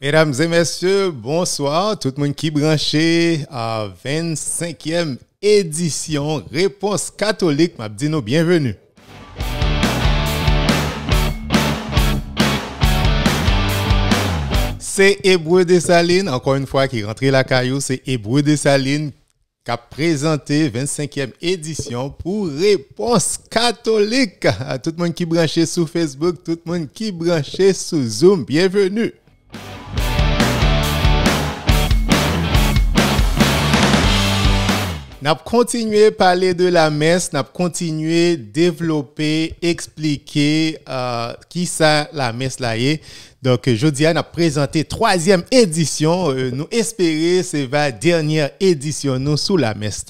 Mesdames et messieurs, bonsoir. Tout le monde qui branché à 25e édition Réponse catholique. m'a dit nous bienvenue. C'est Hébreu Saline, encore une fois, qui est rentré la caillou. C'est Hébreu Saline qui a présenté 25e édition pour Réponse catholique. À tout le monde qui branché sur Facebook, tout le monde qui branché sur Zoom, bienvenue. Nap kontinue pale de la mes, nap kontinue devlope, explike euh, ki sa la mes la ye. Donc, euh, jeudi, a présenté troisième édition. Euh, nous espérons que c'est la dernière édition nous sous la messe,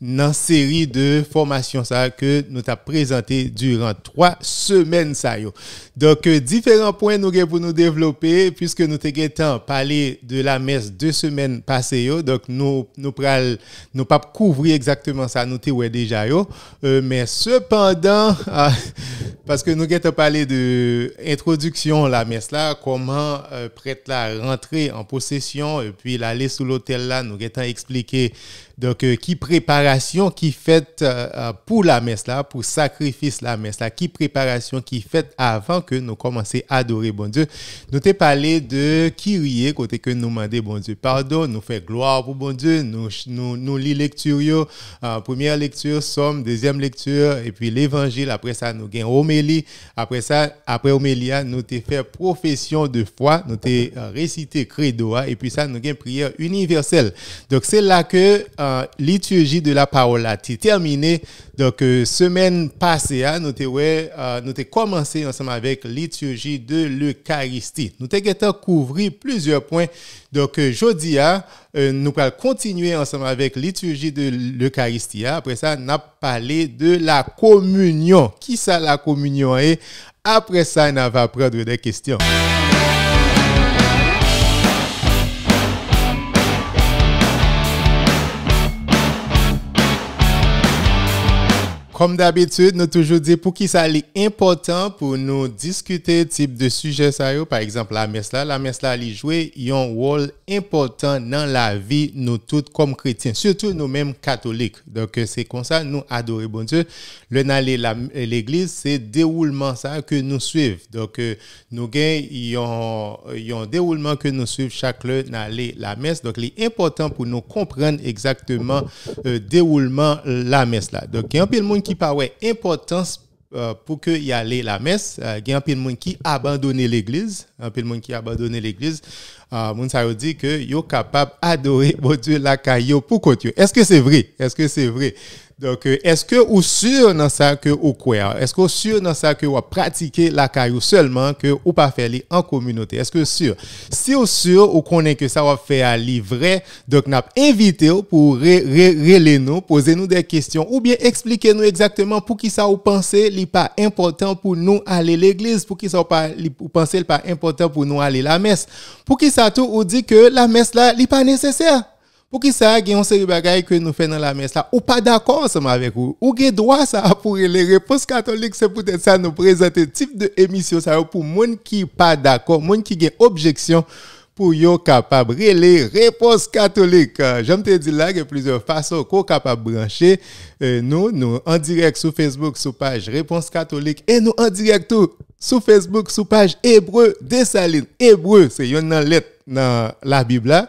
dans série de formations que nous avons présenté durant trois semaines. Ça, Donc, euh, différents points nous avons pour nous développer puisque nous avons parlé de la messe deux semaines passées. Yo. Donc, nous nous pral, nous pas couvrir exactement ça, nous avons déjà. Yo. mais cependant, ah, parce que nous avons parlé de introduction la messe là, comment euh, prête la à rentrer en possession, et puis l'aller sous l'hôtel là, nous étant expliqué donc, euh, qui préparation qui fait euh, euh, pour la messe là, pour sacrifice la messe là, qui préparation qui fait avant que nous commençons à adorer bon Dieu. Nous t'ai parlé de riez, côté que nous demandons bon Dieu pardon, nous fait gloire pour bon Dieu, nous, nous, nous lecture, première lecture, somme, deuxième lecture, et puis l'évangile, après ça, nous gagnons homélie, après ça, après homélie, nous t'ai fait profession de foi, nous t'ai récité credo, et puis ça, nous gagnons prière universelle. Donc, c'est là que, liturgie de la parole a été terminée Donc, euh, semaine passée, hein, nous avons euh, commencé ensemble avec liturgie de l'Eucharistie. Nous avons couvert plusieurs points. Donc, aujourd'hui euh, hein, nous allons continuer ensemble avec liturgie de l'Eucharistie. Hein. Après ça, nous avons parlé de la communion. Qui ça la communion Et eh? Après ça, nous allons prendre des questions. Comme d'habitude, nous toujours dit pour qui ça est important pour nous discuter type de sujet ça Par exemple, la messe là, la messe là, elle joue un rôle important dans la vie nous toutes comme chrétiens, surtout nous-mêmes catholiques. Donc euh, c'est comme ça nous adorer bon Dieu. Le n'aller l'église, c'est déroulement ça que nous suivons. Donc euh, nous gagnons un déroulement que nous suivons chaque le n'aller la messe. Donc c'est important pour nous comprendre exactement euh, déroulement la messe là. Donc il y a un peu de monde qui qui paraît importance euh, pour que y aller la messe, euh, il y a un peu de monde qui a abandonné l'église, un peu de monde qui a abandonné l'église. Euh, monde ça dit que yo capable d'adorer Dieu la caillou pour Dieu. Est-ce que c'est vrai Est-ce que c'est vrai donc, euh, est-ce que vous sûr dans ça que vous croyez? Est-ce que vous sûr dans ça que vous pratiquez la caillou seulement que ou pas faire en communauté? Est-ce que vous sûr? Si vous sûr, vous connaît que ça va faire livrer, donc n'a invité pour ré nous, poser nous des questions ou bien expliquer nous exactement pour qui ça vous pensez n'est pas important pour nous aller l'église, pour qui ça vous pensez pas important pour nous aller la messe. Pour qui ça tout vous dit que la messe là, n'est pas nécessaire? Pou ki sa, gen yon seri bagay ke nou fe nan la mes la, ou pa d'akon seman vek ou, ou gen dwa sa apoure le repos katolik sepoutet sa nou prezente tip de emisyon sa yo pou moun ki pa d'akon, moun ki gen objeksyon. pou yon kapab rele repons katolik. Jom te di la, ge plizor fason ko kapab branche, e, nou, nou, an direk sou Facebook, sou paj repons katolik, e nou an direk tou, sou Facebook, sou paj Ebreu, Desaline. Ebreu, se yon nan let nan la Biblia,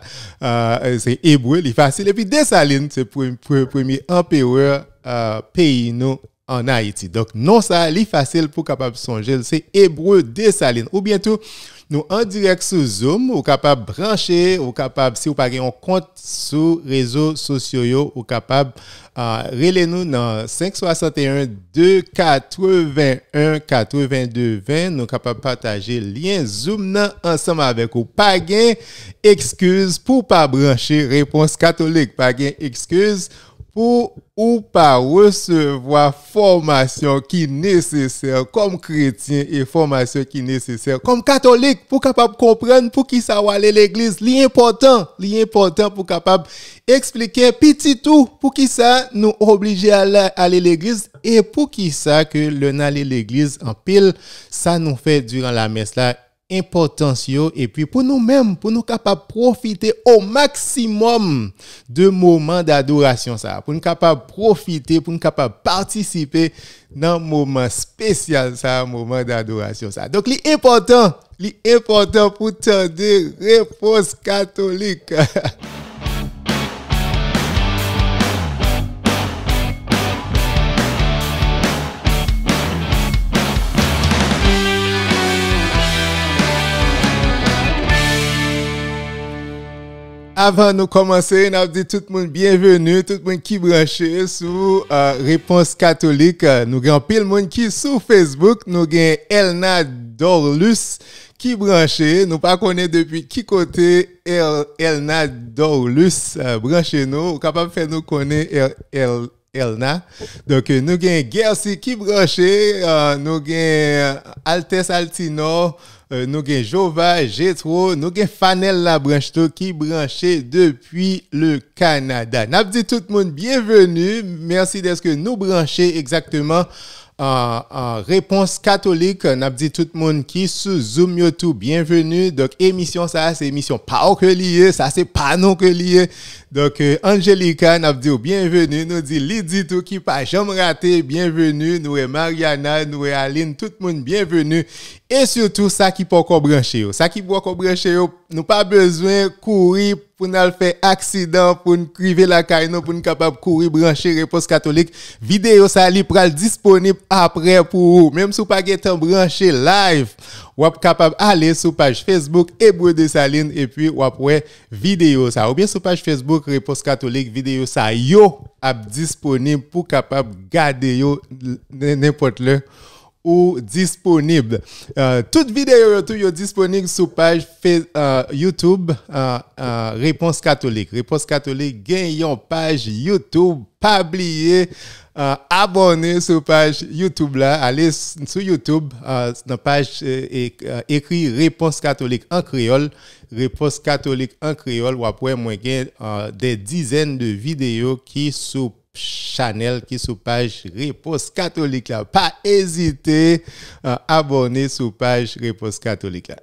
euh, se Ebreu, li fasil, epi Desaline, se premi empereur euh, peyi nou an Haiti. Dok, nou sa, li fasil pou kapab sonjel, se Ebreu, Desaline. Ou bientou, Nou an direk sou zoom, ou kapab branche, ou kapab si ou pagay an kont sou rezo sosyo yo, ou kapab rele nou nan 561-281-8220. Nou kapab pataje lyen zoom nan ansama avek ou pagay ekskuse pou pa branche repons katolik, pagay ekskuse. pour ou pas recevoir formation qui est nécessaire comme chrétien et formation qui est nécessaire comme catholique pour capable comprendre pour qui ça va aller l'église l'important l'important pour capable expliquer petit tout pour qui ça nous oblige à aller l'église et pour qui ça que le aller l'église en pile ça nous fait durant la messe là importance et puis pour nous-mêmes pour nous capables profiter au maximum de moments d'adoration ça pour nous capables profiter pour nous capables participer dans moment spécial ça moment d'adoration ça donc l'important l'important pour dire réponse catholique avant de commencer, nous dit tout le monde bienvenue, tout le monde qui branché sur euh, Réponse catholique. Nous avons pile monde qui sur Facebook, nous avons Elna Dorlus qui branché, nous pas connaît depuis qui côté Elna Dorlus euh, branché nous, capable faire nous connaître El, Elna. Donc nous avons Gersi qui branché, euh, nous avons Altes Altino euh, nous avons Jova, Jetro, nous avons Fanel la branche qui branché depuis le Canada. N'a tout le monde bienvenue. Merci d'être nous branché exactement en, réponse catholique. N'a tout le monde qui sous Zoom YouTube bienvenue. Donc émission ça c'est émission pas que ça c'est pas non que lié. Donk euh, Angelika nap diyo Bienvenu, nou di Liditou ki pa Jom rate, bienvenu, nou e Mariana, nou e Aline, tout moun Bienvenu, e surtout sa ki pou Akon branche yo, sa ki pou akon branche yo Nou pa bezwen kouri Pou nal fe aksidan, pou n krive La kaino, pou n kapab kouri, branche Repos Katolik, video sa li Pral disponib apre pou ou Mem sou pa gen tan branche live Wap kapab ale sou page Facebook, ebou de Saline, e pi Wap we video sa, ou bien sou page Facebook Repons Katolik videyo sa yo ap disponib pou kapap gade yo Nenpot le ou disponib euh, Tout videyo yo disponib sou page euh, YouTube euh, Repons Katolik Repons Katolik gen yon page YouTube Pabliye Euh, abonnez-vous sur page YouTube là, allez sur YouTube, euh, page euh, euh, écrit Réponse catholique en créole, Réponse catholique en créole, ou après moi des dizaines de vidéos qui sont Chanel qui sous page Réponse catholique là. Pas hésiter à abonner la page Réponse catholique là.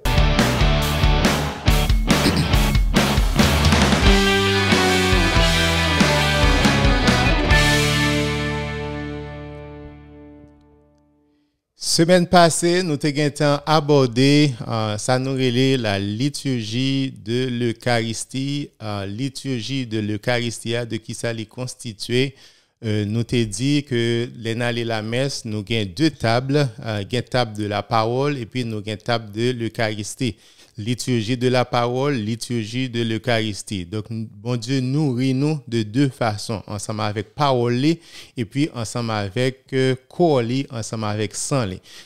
Semaine passée, nous avons abordé euh, la liturgie de l'Eucharistie, la euh, liturgie de l'Eucharistie de qui ça est constitué. Euh, nous t'ai dit que et la messe, nous avons deux tables, une table de la parole et puis nous avons table de l'Eucharistie liturgie de la parole, liturgie de l'Eucharistie. Donc, bon Dieu nourrit-nous de deux façons, ensemble avec parole et puis ensemble avec euh, ensemble avec sang.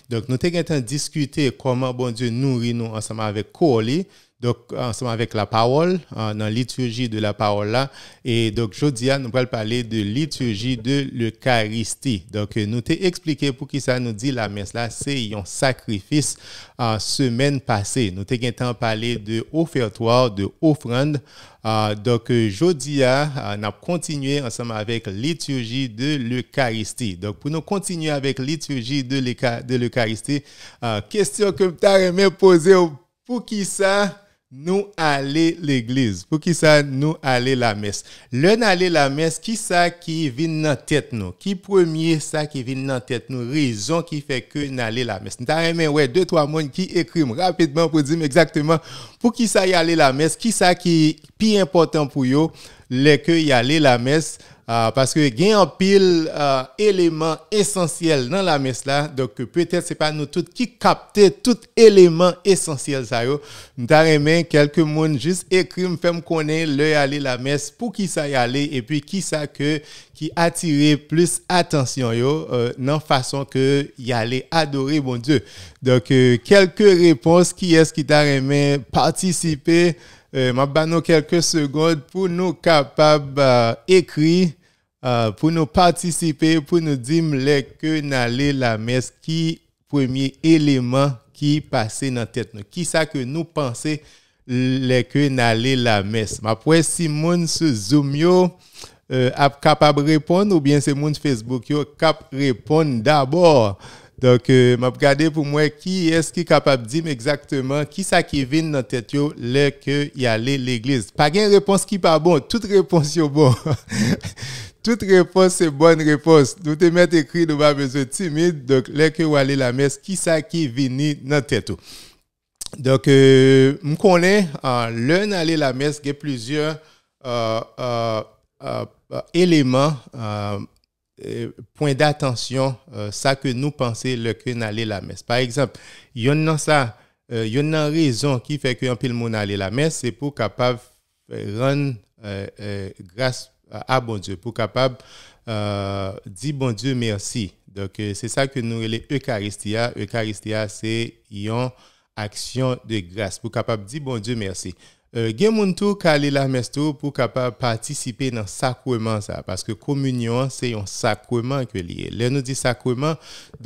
Donc, nous avons discuter comment bon Dieu nourrit-nous ensemble avec corps donc, ensemble avec la parole, dans la liturgie de la parole là. Et donc, Jodia, nous va parler de liturgie de l'Eucharistie. Donc, nous t'ai expliqué pour qui ça nous dit la messe là, c'est un sacrifice en semaine passée. Nous t'ai parlé de offertoire, de offrande. donc, Jodia, nous on a continué ensemble avec liturgie de l'Eucharistie. Donc, pour nous continuer avec liturgie de l'Eucharistie, question que tu as aimé poser pour qui ça nous aller l'église. Pour qui ça, nous aller la messe. Le n'aller la messe, qui ça qui vient dans tête nous? Qui premier ça qui vient dans tête nous? Raison qui fait que n'aller la messe. Nous avons ouais, deux, trois monde qui écrivent rapidement pour dire exactement pour qui ça y aller la messe, qui ça qui est plus important pour eux, les que y aller la messe, Ah, Paske gen apil ah, eleman esensyel nan la mes la, dok peut-et se pa nou tout ki kapte tout eleman esensyel sa yo, nan euh, ta remen kelke moun jist ekrim fem konen le yale la mes pou ki sa yale epi ki sa ke ki atire plus atensyon yo nan fason ke yale adore bon dieu. Dok kelke euh, repons ki es ki ta remen partisipe yo, vais euh, vous quelques secondes pour nous capables d'écrire, euh, euh, pour nous participer, pour nous dire que nous la messe, qui premier élément qui passait dans la tête, qui ça que nous pensons les que n'aller la messe. Ma après Simone se zoom de capable répondre ou bien c'est mon Facebook yo répondre d'abord. Donc, je euh, m'a regarder pour moi qui est-ce qui est capable de dire exactement qui ça qui vient dans tête là que y aller l'église. Pas de réponse qui pas bon, toute réponse est bon. toute réponse c'est bonne réponse. Nous te mettre écrit nous pas besoin timide. Donc, là que ou la messe, qui ça qui vient dans tête Donc, je euh, connais l'un aller la messe, il y a plusieurs euh, éléments euh, point d'attention euh, ça que nous pensons le que n'aller la messe. Par exemple, il y a ça, euh, raison qui fait que nous pile mon aller la messe, c'est pour capable rendre grâce à bon Dieu, pour capable dire bon Dieu merci. Donc c'est ça que nous les Eucharistia, Eucharistia c'est une action de grâce pour capable dire bon Dieu merci. Euh, gen moun tou ka la mes tou pou kapab patisipe nan sakweman sa, paske komunyon se yon sakweman ke liye. Le nou di donc sacrement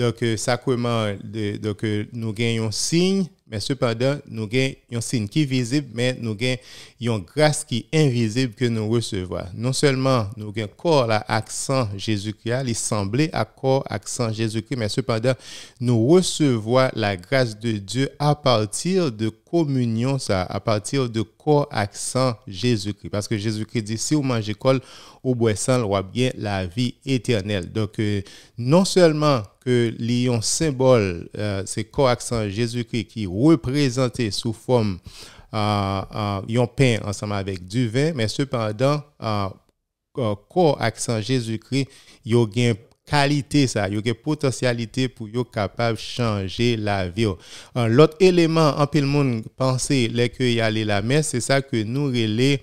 euh, sakweman, dok euh, nou gen yon signe mais cependant, nous avons un signe qui est visible, mais nous avons une grâce qui est invisible que nous recevons. Non seulement nous avons corps à accent Jésus-Christ, il semblait à corps accent Jésus-Christ, mais cependant, nous recevons la grâce de Dieu à partir de communion, ça, à partir de corps accent Jésus-Christ. Parce que Jésus-Christ dit, si vous mangez col, au vous avez bien la vie éternelle. Donc, euh, non seulement que l'ion symbole, euh, c'est co Jésus-Christ qui représenté sous forme euh, euh pain ensemble avec du vin, mais cependant, euh, euh accent Jésus-Christ, il y a qualité ça, il y a potentialité pour être capable de changer la vie. Euh, l'autre élément, peu le monde penser les que y aller la messe, c'est ça que nous relais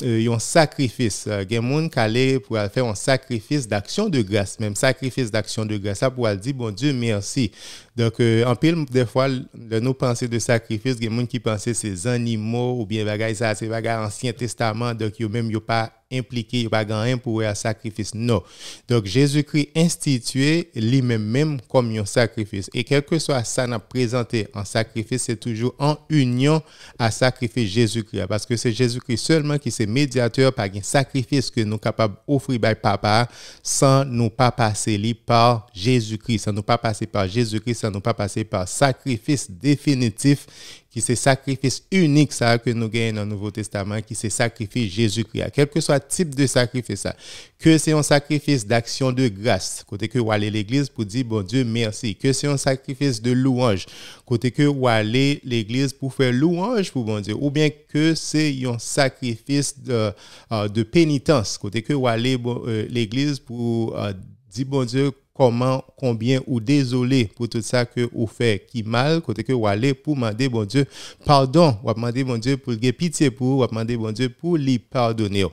euh, yon un sacrifice, euh, moun kale pour pour faire un sacrifice d'action de grâce, même sacrifice d'action de grâce. ça pour dire « bon Dieu, merci ». Donc, euh, en pile, des fois, de nos penser de sacrifice, il y a des gens qui pensent que c'est animaux ou bien bagaille, ça, c'est bagaille Ancien Testament, donc ils même pas impliqué, ils pas pour un sacrifice. Non. Donc, Jésus-Christ institué lui-même même comme un sacrifice. Et quel que soit ça n'a présenté en sacrifice, c'est toujours en union à sacrifier Jésus-Christ. Parce que c'est Jésus-Christ seulement qui est médiateur par un sacrifice que nous sommes capables d'offrir par papa sans nous pas passer par Jésus-Christ, sans nous pas passer par Jésus-Christ ça n'a pas passer par sacrifice définitif, qui c'est sacrifice unique ça que nous gagnons dans le Nouveau Testament, qui c'est sacrifice Jésus-Christ. Quel que soit le type de sacrifice ça, que c'est un sacrifice d'action de grâce, côté que vous allez l'église pour dire bon Dieu merci, que c'est un sacrifice de louange, côté que vous allez l'église pour faire louange pour bon Dieu, ou bien que c'est un sacrifice de, euh, de pénitence, côté que vous allez euh, l'église pour euh, dire bon Dieu comment, combien ou désolé pour tout ça que vous fait qui mal, côté que vous allez pour demander, bon Dieu, pardon, ou demander, bon Dieu, pour pitié pour ou demander, bon Dieu, pour lui pardonner.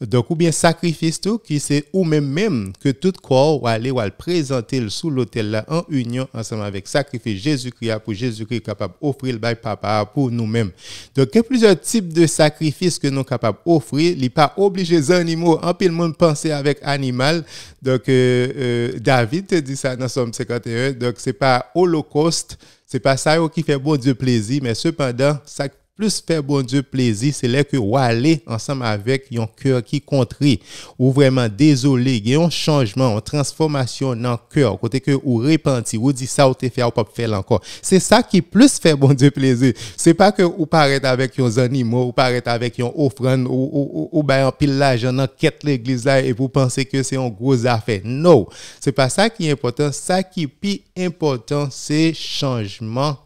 Donc, ou bien sacrifice tout, qui c'est ou même même que tout corps ou aller ou présenter sous l'autel là, en union, ensemble avec sacrifice Jésus-Christ, pour Jésus-Christ capable d'offrir le bail papa pour nous-mêmes. Donc, il y a plusieurs types de sacrifices que nous sommes capables d'offrir. Il pas obligé les animaux, en le monde penser avec animal. Donc, euh, euh David, David te dit ça dans Somme 51. Donc, c'est pas holocauste, c'est pas ça qui fait bon Dieu plaisir, mais cependant, ça plus faire bon Dieu plaisir, c'est là que vous allez ensemble avec un cœur qui contrit ou vraiment désolé, il y un changement, une transformation dans le cœur, côté que vous repentir, vous dit ça, vous te fait, ou pas faire encore. C'est ça qui plus fait bon Dieu plaisir. C'est pas que vous paraît avec un animaux, vous paraît avec vos offrande, ou, ou, ou, ou bien pile l'argent dans quête l'église là et vous pensez que c'est un gros affaire. Non. C'est pas ça qui est important. Ça qui est plus important, c'est changement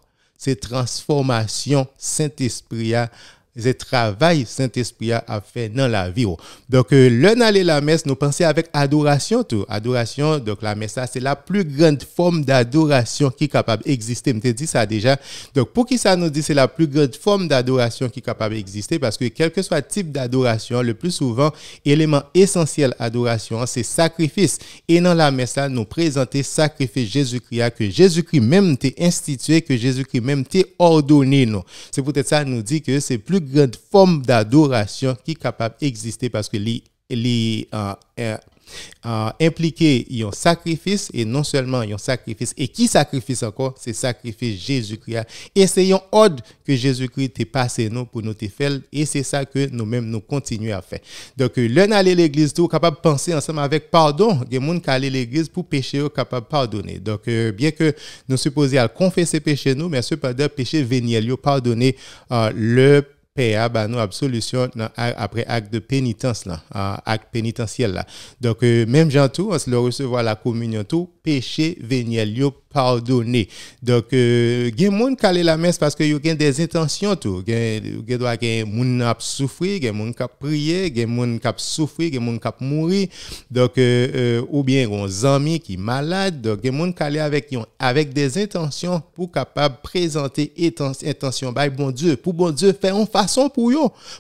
c'est transformation Saint-Esprit c'est travail Saint-Esprit a fait dans la vie. Oh. Donc, l'un euh, aller la messe, nous pensons avec adoration tout. Adoration, donc la messe, c'est la plus grande forme d'adoration qui est capable d'exister. Je te dit ça déjà. Donc, pour qui ça nous dit, c'est la plus grande forme d'adoration qui est capable d'exister parce que quel que soit le type d'adoration, le plus souvent, élément essentiel adoration, c'est sacrifice. Et dans la messe, nous présenter sacrifice Jésus-Christ, que Jésus-Christ même t'est institué, que Jésus-Christ même t'est ordonné. C'est peut-être ça nous dit que c'est plus grande forme d'adoration qui est capable d'exister parce que les, euh, euh, euh, impliqués sacrifice et non seulement un sacrifice et qui sacrifice encore c'est sacrifice Jésus-Christ et c'est un que Jésus-Christ est passé nous pour nous faire et c'est ça que nous-mêmes nous continuons à faire donc l'un aller l'église tout capable de penser ensemble avec pardon des gens qui à l'église pour pécher capable de pardonner donc bien que nous supposions confesser péché nous mais cependant péché venir pardonner le le Pe a, ba nou absolusyon apre ak de penitans la, ak penitansyel la. Donk, euh, menm jan tou, an se lou resevo a la komunyon tou, peche venye liop. pardonner. Donc, il y a des qui la messe parce qu'ils ont des intentions. Il y a des gens qui ont souffrir, il y a des gens qui ont prié, il y a des gens qui ont souffrir, il y a des gens qui ont mourir. Donc, euh, euh, ou bien des amis qui sont malades. Donc, il y a des gens qui avec, avec des intentions pour capable présenter intention par bah, bon Dieu. Pour bon Dieu, faire une façon pour eux.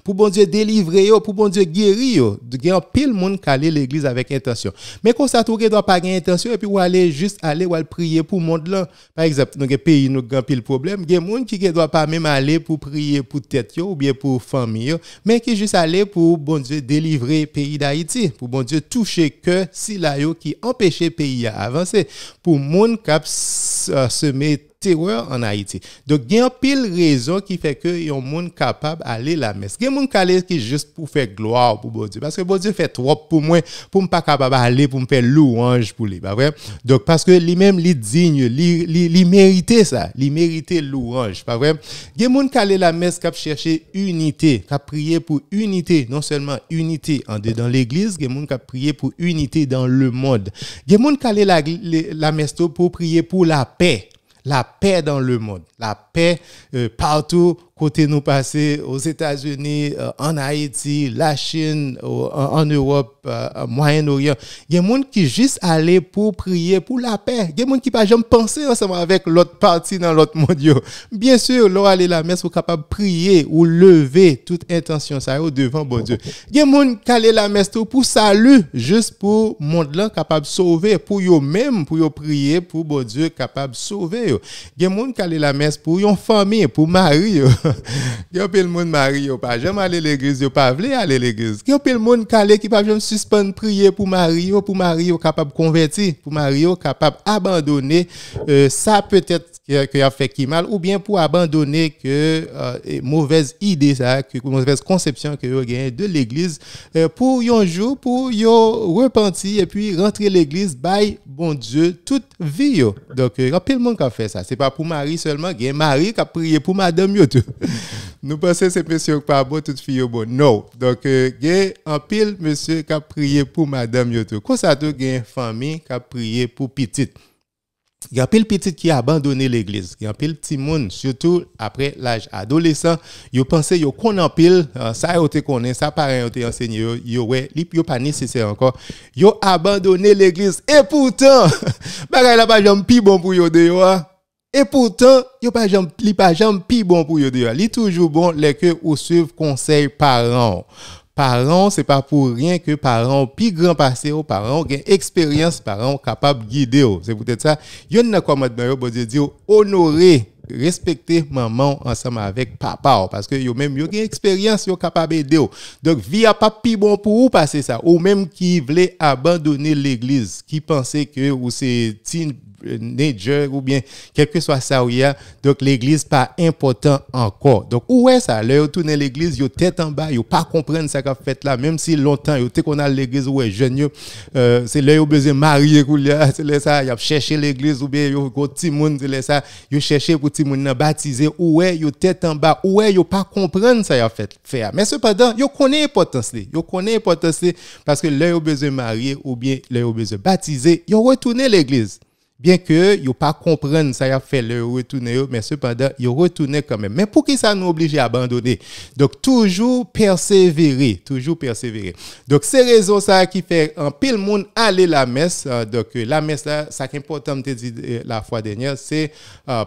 Pour bon Dieu, délivrer eux. Pour bon Dieu, guérir eux. Il y a pile monde qui l'église avec intention. Mais quand ça, tout ne doit pas avoir intention et puis ou aller juste aller ou aller prier pour moun de lan. Par eksept, nou gen peyi nou gampil problem, gen moun ki gen dwa pa mèm ale pou priye pou tet yo ou bie pou fami yo, men ki jis ale pou bon dieu delivre peyi da iti. Pou bon dieu touche ke si la yo ki empèche peyi ya avanse. Pou moun kap euh, semet terreur en Haïti. Donc, il y a pile raison qui fait que y a monde capable d'aller la messe. Il y a monde qui est juste pour faire gloire pour bon Dieu. Parce que bon Dieu fait trop pour moi, pour ne pas capable d'aller, pour me faire louange pour lui. Donc, parce que lui-même, il est digne, il mérite ça, il mérite louange. Pas vrai? Il y a monde qui aller la messe, qui chercher unité, qui prier pour unité, non seulement unité en dans l'église, il y a monde qui prier pour unité dans le monde. Il y a monde qui aller la, la messe pour prier pour la paix la paix dans le monde, la paix euh, partout côté nous passer aux États-Unis, euh, en Haïti, la Chine, en, Europe, au euh, euh, Moyen-Orient. Il y a des gens qui juste allaient pour prier pour la paix. Il y a des gens qui pas jamais penser ensemble avec l'autre partie dans l'autre monde. Bien sûr, leur aller la messe, vous capable de prier ou lever toute intention ça devant bon Dieu. Il y a des gens qui allaient la messe pour salut, juste pour le monde capable de sauver, pour eux-mêmes, pour eux prier, pour bon Dieu capable de sauver. Il y a des gens qui allaient la messe pour une famille, pour mari. ki yo pe l moun mari yo pa jom ale l egris yo pa vle ale l egris ki yo pe l moun kale ki pa vle jom suspend priye pou mari yo pou mari yo kapab konverti pou mari yo kapab abandone euh, sa petet que, a fait qui mal ou bien pour abandonner que euh, mauvaise idée ça que mauvaise conception que vous avez de l'église euh, pour un jour pour yo repentir et puis rentrer l'église by bon Dieu toute vie donc euh, il y monde qui a fait ça c'est pas pour Marie seulement il y a Marie qui a prié pour madame yo nous pensons c'est monsieur pas bon toute fille bon non donc il y a un pile monsieur qui a prié pour madame yo ça une famille qui a prié pour petite Yon pil piti ki abandone l'eglis, yon pil ti moun, soutou apre laj adolesan, yon pense yon konan pil, sa euh, yote konen, sa pare yote yonse nye, yon we, li yon pa nese se ankon, yon abandone l'eglis, e poutan, bagay la pa jom pi bon pou yode yo, e poutan, li pa jom pi bon pou yode yo, li toujou bon leke ou suv konsey paran. parents, c'est pas pour rien que parents plus grand passé aux parents, une expérience, parents capables guider. C'est peut-être ça. Il y a un commandement bon Dieu dit honorer respecter maman ensemble avec papa oh, parce que yo même ont une expérience ils capable aider donc vie a pas plus bon pour vous passer ça ou même qui voulait abandonner l'église qui pensait que ou c'est nature ou bien quel que soit ça donc l'église pas important encore donc est ça leur tourner l'église yo tête en bas yo pas comprendre ça qu'a fait là même si longtemps yo qu'on a l'église ouais jeune euh, c'est là a besoin marier c'est là ça y a chercher l'église ou bien yo go petit monde c'est là ça yo chercher pour petit monde baptiser ouais yo tête en bas ouais yo pas comprendre ça y a fait faire mais cependant yo connaît importance là yo connaît importance parce que là yo besoin marier ou bien là yo besoin baptiser yo retourner l'église bien que yo pas comprendre ça y a fait le retourner mais cependant yo retourné quand même mais pour qui ça nous oblige à abandonner donc toujours persévérer toujours persévérer donc c'est raison ça qui fait un pile monde aller la messe euh, donc euh, la messe là ça qui est important te dit euh, la fois dernière c'est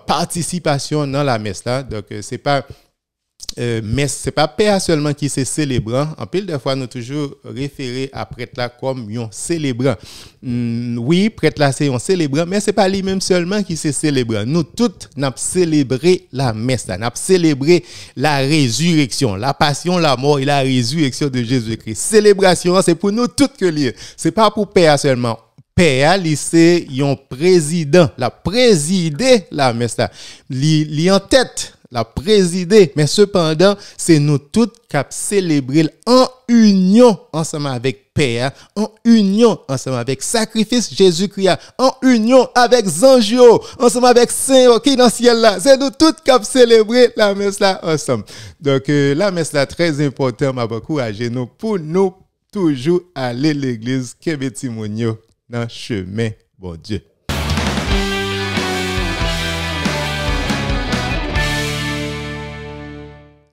participation dans la messe là donc c'est pas euh, mais ce n'est pas Père seulement qui se célébrant. En pile de fois, nous toujours référé à prêtre là comme un célébrant. Hmm, oui, prêtre là c'est un célébrant, mais ce n'est pas lui-même seulement qui se célébrant. Nous tous, nous célébré la messe, nous célébré la résurrection, la passion, la mort et la résurrection de Jésus-Christ. Célébration, c'est pour nous tous que lieu. Ce n'est pas pour Père seulement. Père c'est un président, la présider la messe, li, li en tête la présider, Mais cependant, c'est nous toutes qui célébrer en union ensemble avec Père, en union ensemble avec sacrifice Jésus-Christ, en union avec Zangio, ensemble avec Saint qui dans le ciel là. C'est nous toutes qui célébrer la messe là ensemble. Donc, euh, la messe là, très important, m'a beaucoup à nous pour nous toujours aller l'église, que dans le chemin, bon Dieu.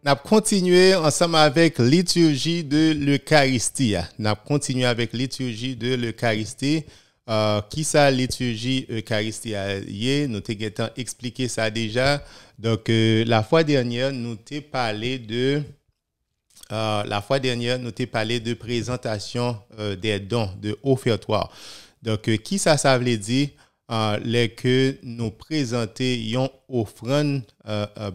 N'a continué ensemble avec liturgie de l'Eucharistie. N'a continué avec liturgie de l'Eucharistie. qui euh, ça, liturgie Eucharistie? Nous déjà expliqué ça déjà. Donc, euh, la fois dernière, nous avons parlé de euh, la fois dernière, nous de présentation des dons, de offertoire. Donc, qui ça, ça veut dire? les que nous présentons une offrande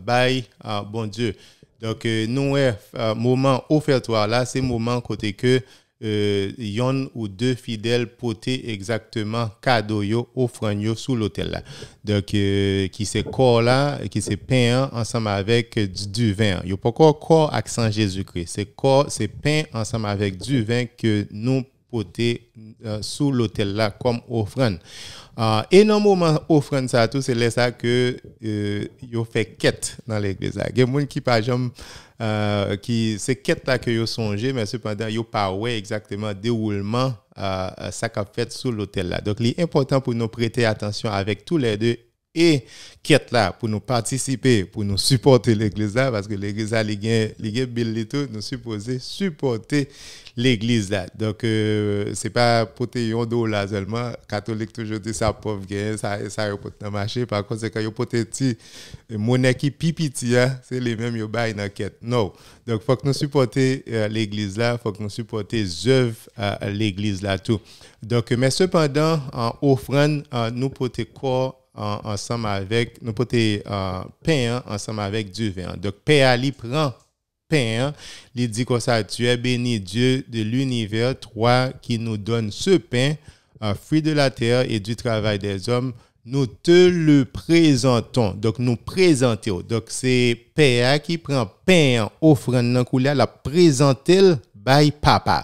by bon Dieu. Donc, euh, nous, euh, moment offertoire là, c'est moment côté que euh, yon ou deux fidèles portent exactement cadeau yo offrant sous l'autel donc euh, qui c'est corps là qui c'est pain hein, ensemble avec du, vin. Il vin yo pas corps accent Jésus-Christ c'est corps c'est pain ensemble avec du vin que nous portons sous l'autel là comme offrande énormément ah, offrant ça tout, c'est là ça que euh, yo fait quête dans l'église. Il y a des gens qui pas euh, qui c'est quête là que yo songé mais cependant yo pas exactement déroulement euh, ça qu'a fait sous l'hôtel là. Donc il est important pour nous prêter attention avec tous les deux et qui est là pour nous participer, pour nous supporter l'Église là, parce que l'Église là, les tout, nous supposons supporter l'Église là. Donc, euh, c'est pas pour te un dollar seulement. Catholique toujours dit ça pauvre gain, ça, ça dans le marché. Par contre quand ils peut petit monnaie qui pipiti, hein, c'est les mêmes yo bail dans quête. Non. Donc, faut que nous supporter euh, l'Église là, faut que nous supporter œuvres à euh, l'Église là tout. Donc, mais cependant, en offrant, nous porter corps ensemble avec nous portons euh, pain hein, ensemble avec Dieu donc donc père ali prend pain hein. tu es béni Dieu de l'univers, toi qui nous donnes ce pain euh, fruit de la terre et du travail des hommes, nous te le présentons. Donc, nous présentons. Donc, c'est père qui prend pain, hein. offrant dans couleur, la présenter by papa.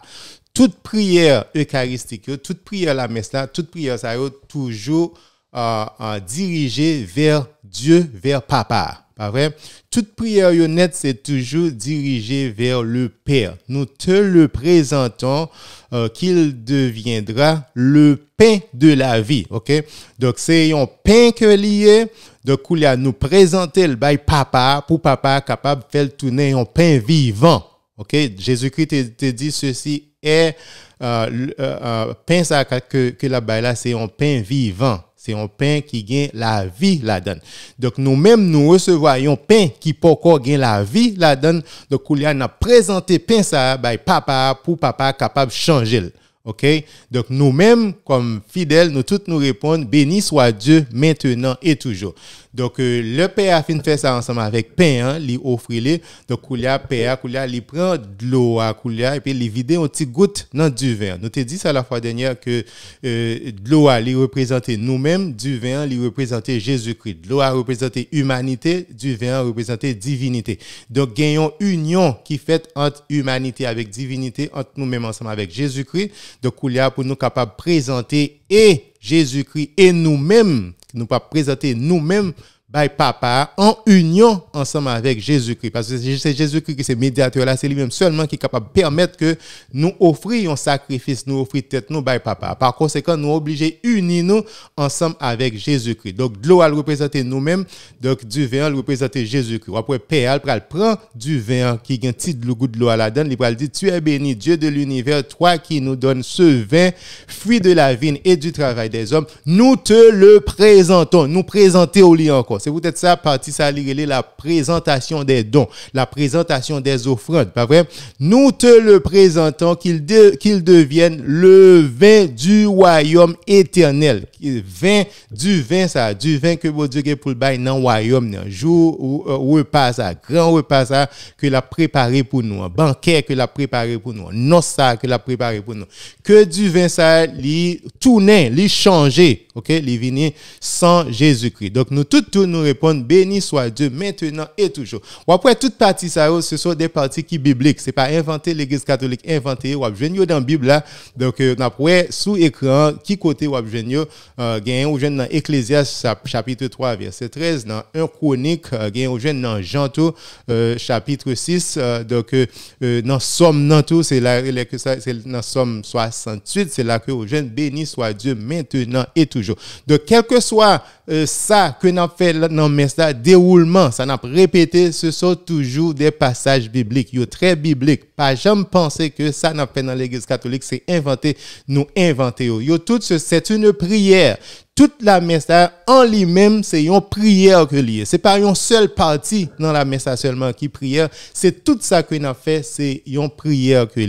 Toute prière eucharistique, toute prière la messe là, toute prière ça toujours à diriger vers Dieu, vers Papa. Pas vrai? Toute prière honnête, c'est toujours dirigée vers le Père. Nous te le présentons euh, qu'il deviendra le pain de la vie. OK? Donc, c'est un pain que lié. Donc, il nous présenter le bail papa pour papa capable de faire tourner un pain vivant. OK? Jésus-Christ te dit ceci est euh, euh, euh pain que, la là, c'est un pain vivant. C'est un pain qui gagne la vie la donne. Donc nous-mêmes, nous recevons un pain qui pas encore gagne la vie la donne. Donc il a présenté pain ça by papa pour papa capable changer. OK? Donc nous-mêmes, comme fidèles, nous tous nous répondons, béni soit Dieu maintenant et toujours. Donc, euh, le fini fin fait ça ensemble avec pain, hein, lui offre les. Donc, Koulia, Père, Koulia, il prend de l'eau à hein, et puis il vide une petite goutte dans du vin. Nous t'ai dit ça la fois dernière que euh, de l'eau à lui représenter nous-mêmes, du vin lui représenter Jésus-Christ. De l'eau a représenter humanité, du vin représenter divinité. Donc, gagnons union qui fait entre humanité avec divinité, entre nous-mêmes ensemble avec Jésus-Christ. Donc, Koulia, pour nous capables de présenter et Jésus-Christ et nous-mêmes nous pas présenter nous-mêmes by papa en union ensemble avec Jésus-Christ. Parce que c'est Jésus-Christ qui est médiateur là, c'est lui-même seulement qui est capable de permettre que nous offrions sacrifice, nous offrions tête nous by papa. Par conséquent, nous sommes obligés unis nous ensemble avec Jésus-Christ. Donc, de l'eau, elle représente nous-mêmes. Donc, du vin, elle représente Jésus-Christ. Après, Père, elle prend du vin qui est un petit goût de l'eau à la donne. Il dit, tu es béni, Dieu de l'univers, toi qui nous donnes ce vin, fruit de la vigne et du travail des hommes. Nous te le présentons. Nous présenter au lit encore. C'est peut-être ça, partie ça, la présentation des dons, la présentation des offrandes, pas vrai? Nous te le présentons, qu'il qu'il devienne le vin du royaume éternel. Vin, du vin, ça, du vin que vous Dieu pour le bain dans le royaume, un jour ou, euh, ou repas, ça, grand repas, ça, que l'a préparé pour nous, banquet que l'a préparé pour nous, non ça que l'a préparé pour nous. Que du vin, ça, lui tourne, lui changer, ok, Lui venu sans Jésus-Christ. Donc, nous tout tournons nous répondre, béni soit Dieu, maintenant et toujours. Ou après, toute partie, ça, oh, ce sont des parties qui bibliques. C'est pas inventé l'église catholique, inventé, ou abjoué dans la Bible, là. Donc, euh, après, sous écran, qui côté ou abgénieux euh, gagne ou jeune dans Ecclésias, chapitre 3, verset 13, dans 1 Chronique, euh, gagne ou jeune dans Jean tout euh, chapitre 6, euh, donc, dans Somme, dans tout, c'est là, que c'est dans Somme 68, c'est là que au jeune, béni soit Dieu, maintenant et toujours. Donc, quel que soit ça que nous fait fait dans le déroulement, ça n'a pas répété, ce sont toujours des passages bibliques. yo très bibliques. Pas jamais penser que ça n'a fait dans l'église catholique, c'est inventé, nous inventé Yo, tout ce, c'est une prière. Toute la messe en lui-même, c'est une prière que Ce C'est pas une seule partie dans la messe seulement qui prière. C'est tout ça qu'on a fait, c'est une prière que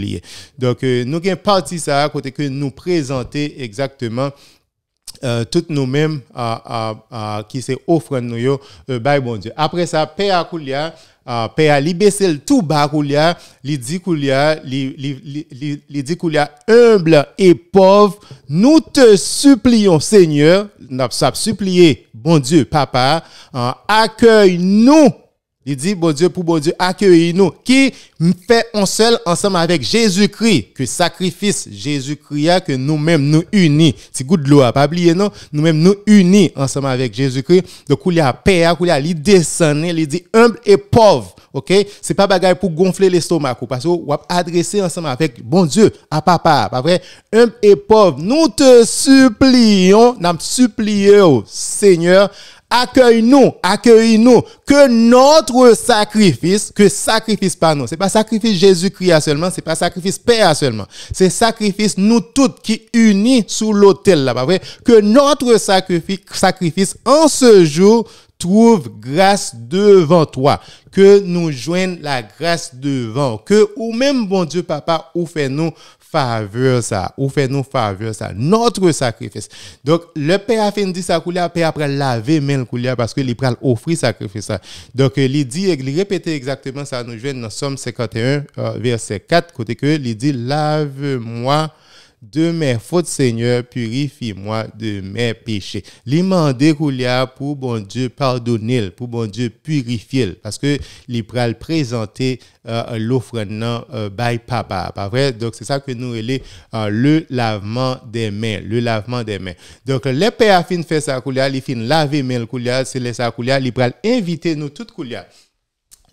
Donc, euh, nous avons une partie ça à côté que nous présenter exactement euh, toutes nous-mêmes qui se offrent nous euh, bye bon Dieu. Après ça, paix à Koulia, paix à tout bas Koulia, il humble et pauvre, nous te supplions Seigneur, nous supplier, bon Dieu, Papa, hein, accueille-nous il dit, bon Dieu, pour bon Dieu, accueille-nous. Qui fait un seul ensemble avec Jésus-Christ. Que sacrifice Jésus-Christ, que nous-mêmes nous unis. C'est goût de pas oublier, non? Nous-mêmes nous unis ensemble avec Jésus-Christ. Donc, il y a paix, il y a il dit humble et pauvre. OK? C'est pas bagaille pour gonfler l'estomac, parce que vous adresser ensemble avec bon Dieu, à papa, pas vrai? Humble et pauvre. Nous te supplions, nous supplions, Seigneur, accueille-nous, accueille-nous, que notre sacrifice, que sacrifice pas nous, c'est pas sacrifice Jésus-Christ seulement, c'est pas sacrifice Père seulement, c'est sacrifice nous toutes qui unis sous l'autel là, bas Que notre sacrifice, sacrifice en ce jour trouve grâce devant toi, que nous joignent la grâce devant, que ou même bon Dieu papa ou fait nous faveur ça, ou fait nous faveur ça, notre sacrifice. Donc, le Père a fait dit ça, le Père après laver main coulier parce que il pral offrir sacrifice Donc, il dit, il répète exactement ça, nous jouons dans Somme 51, verset 4, côté que, il dit, lave-moi de mes fautes, Seigneur, purifie-moi de mes péchés. koulia pour bon Dieu pardonner, pour bon Dieu purifier, parce que l'Ibral présenter l'offre euh, l'offrande euh, by papa, pas vrai? Donc c'est ça que nous relais euh, le lavement des mains, le lavement des mains. Donc les pères fin fait ça coulia, ils fin laver mains c'est les ça l'Ibral inviter nous toutes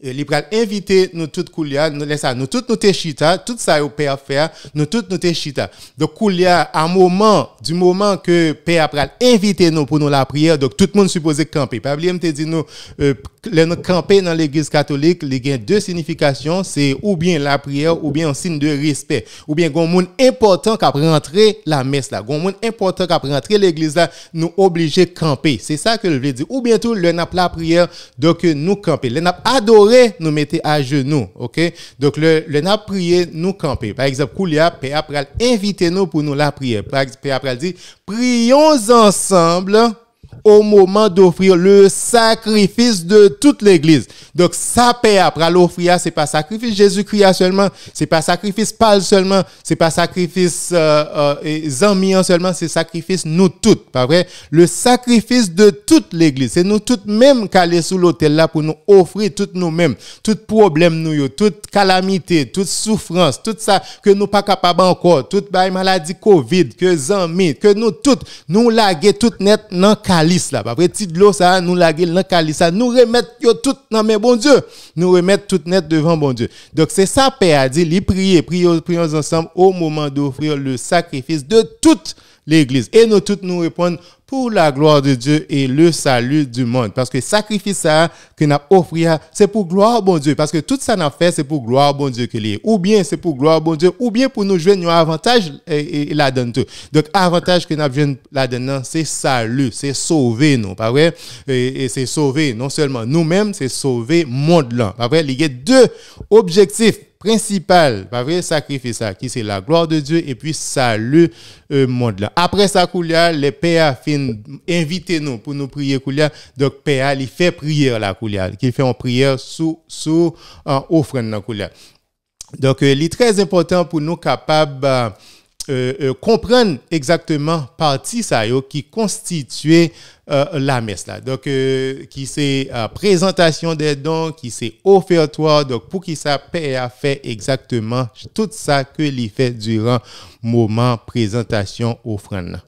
li pral inviter nous toutes koulia nous laisse nous tout nous chita tout ça au père faire nous tout nous chita donc koulia à moment du moment que père pral inviter nous pour nous la prière donc tout le monde supposé camper pas oublier te dit nous euh, le camper dans l'église catholique, il y a deux significations, c'est ou bien la prière ou bien un signe de respect, ou bien un monde important qui entrer la messe là, un monde important qui entrer l'église là, nous à camper. C'est ça que je veux dire. Ou bien tout le n'a la prière, donc nous camper. Le n'a adoré, nous mettez à genoux, OK Donc le, le n'a prié, nous camper. Par exemple, Koulia père après inviter nous pour nous la prière. Par exemple, père après dit prions ensemble au moment d'offrir le sacrifice de toute l'église. Donc, sa paix après l'offrir, ah, c'est pas sacrifice Jésus-Christ ah, seulement, c'est pas sacrifice Paul seulement, c'est pas sacrifice euh, euh ah, seulement, c'est sacrifice nous toutes, pas vrai? Le sacrifice de toute l'église. C'est nous toutes même allons sous l'autel là pour nous offrir toutes nous-mêmes, tout problème nous, toute calamité, toute souffrance, tout ça que nous pas capable encore, toute bah, maladie COVID, que zami, que nous toutes, nous laguer toutes net dans calme calice là. Après, petit de l'eau, ça, nous laguer dans calice ça. Nous remettre tout dans mes bon Dieu. Nous remettre tout net devant bon Dieu. Donc, c'est ça, Père a dit, les prier, prions ensemble au moment d'offrir le sacrifice de toute l'Église. Et nous toutes nous répondons pour la gloire de Dieu et le salut du monde. Parce que sacrifice ça que nous offert, c'est pour gloire bon Dieu. Parce que tout ça n'a fait, c'est pour gloire bon Dieu que est. Ou bien c'est pour gloire bon Dieu, ou bien pour nous joindre un avantage et, et la donne tout. Donc, avantage que nous avons la donne, c'est salut, c'est sauver nous, pas vrai? Et, c'est sauver non seulement nous-mêmes, c'est sauver monde là. Pas vrai? Il y a deux objectifs principal, pas vrai, sacrifice ça, qui c'est la gloire de Dieu et puis salut euh, monde là. Après ça, Koulia, les PA fin invité nous pour nous prier Koulia. Donc PA il fait prière la Koulia, qui fait en prière sous sous en euh, offrande là Koulia. Donc euh, il est très important pour nous capables euh, euh, euh, comprennent exactement partie ça qui constituait euh, la messe là. Donc qui c'est présentation des dons, qui c'est offertoire donc pour qui ça paie à faire exactement tout ça que l'il fait durant moment présentation offrande.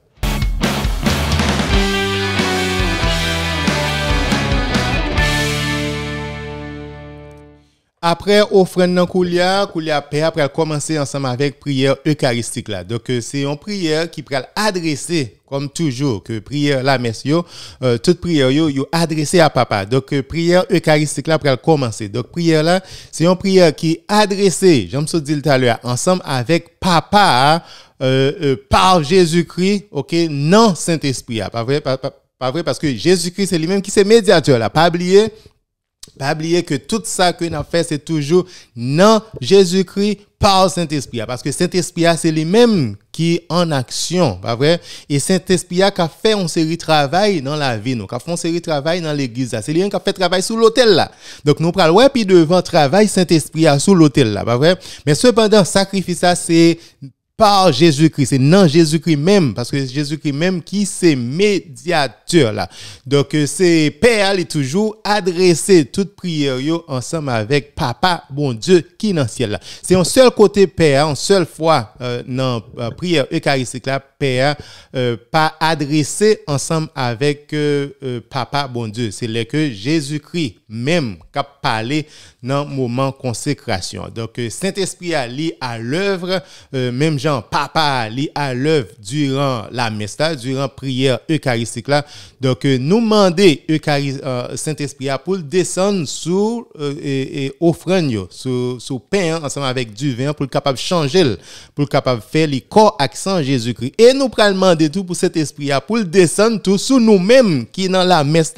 Après offrande dans Koulia, Koulia Père après commencer ensemble avec prière eucharistique là. Donc euh, c'est une prière qui peut adresser comme toujours que prière la messe euh, toute prière yo yo adressée à papa. Donc euh, prière eucharistique là après commencer. Donc prière là, c'est une prière qui est adressée, j'aime ça dire tout à l'heure, ensemble avec papa par Jésus-Christ, OK, non Saint-Esprit, pas vrai pas, pas, pas, vrai parce que Jésus-Christ c'est lui-même qui c'est médiateur là, pas oublier pas oublier que tout ça que a fait, c'est toujours non Jésus-Christ par Saint-Esprit. Parce que Saint-Esprit, c'est lui-même qui est en action, pas vrai? Et Saint-Esprit a fait un série de travail dans la vie, nous, qui a fait un série de travail dans l'église, C'est lui qui a fait travail sous l'hôtel, là. Donc, nous parlons, ouais, puis devant travail Saint-Esprit sous l'hôtel, là, pas vrai? Mais cependant, sacrifice, c'est par Jésus-Christ. C'est non Jésus-Christ même, parce que Jésus-Christ même qui c'est médiateur là. Donc euh, c'est Père est toujours adressé toute prière ensemble avec Papa, bon Dieu qui est dans le ciel là. C'est un seul côté Père, en seule fois non euh, dans euh, prière eucharistique là, Père euh, pas adressé ensemble avec Papa, bon Dieu. C'est là que Jésus-Christ même qui a parlé dans le moment consécration. Donc Saint-Esprit a à l'œuvre même papa, li à l'œuvre durant la messe, durant prière eucharistique là. Donc, euh, nous demander euh, Saint-Esprit pour descendre sur l'offrande, euh, sur sous pain, hein, ensemble avec du vin, hein, pour capable changer, pour capable faire les corps accent Jésus-Christ. Et nous demandons demander tout pour cet esprit à pour descendre tout sous nous-mêmes qui dans la messe,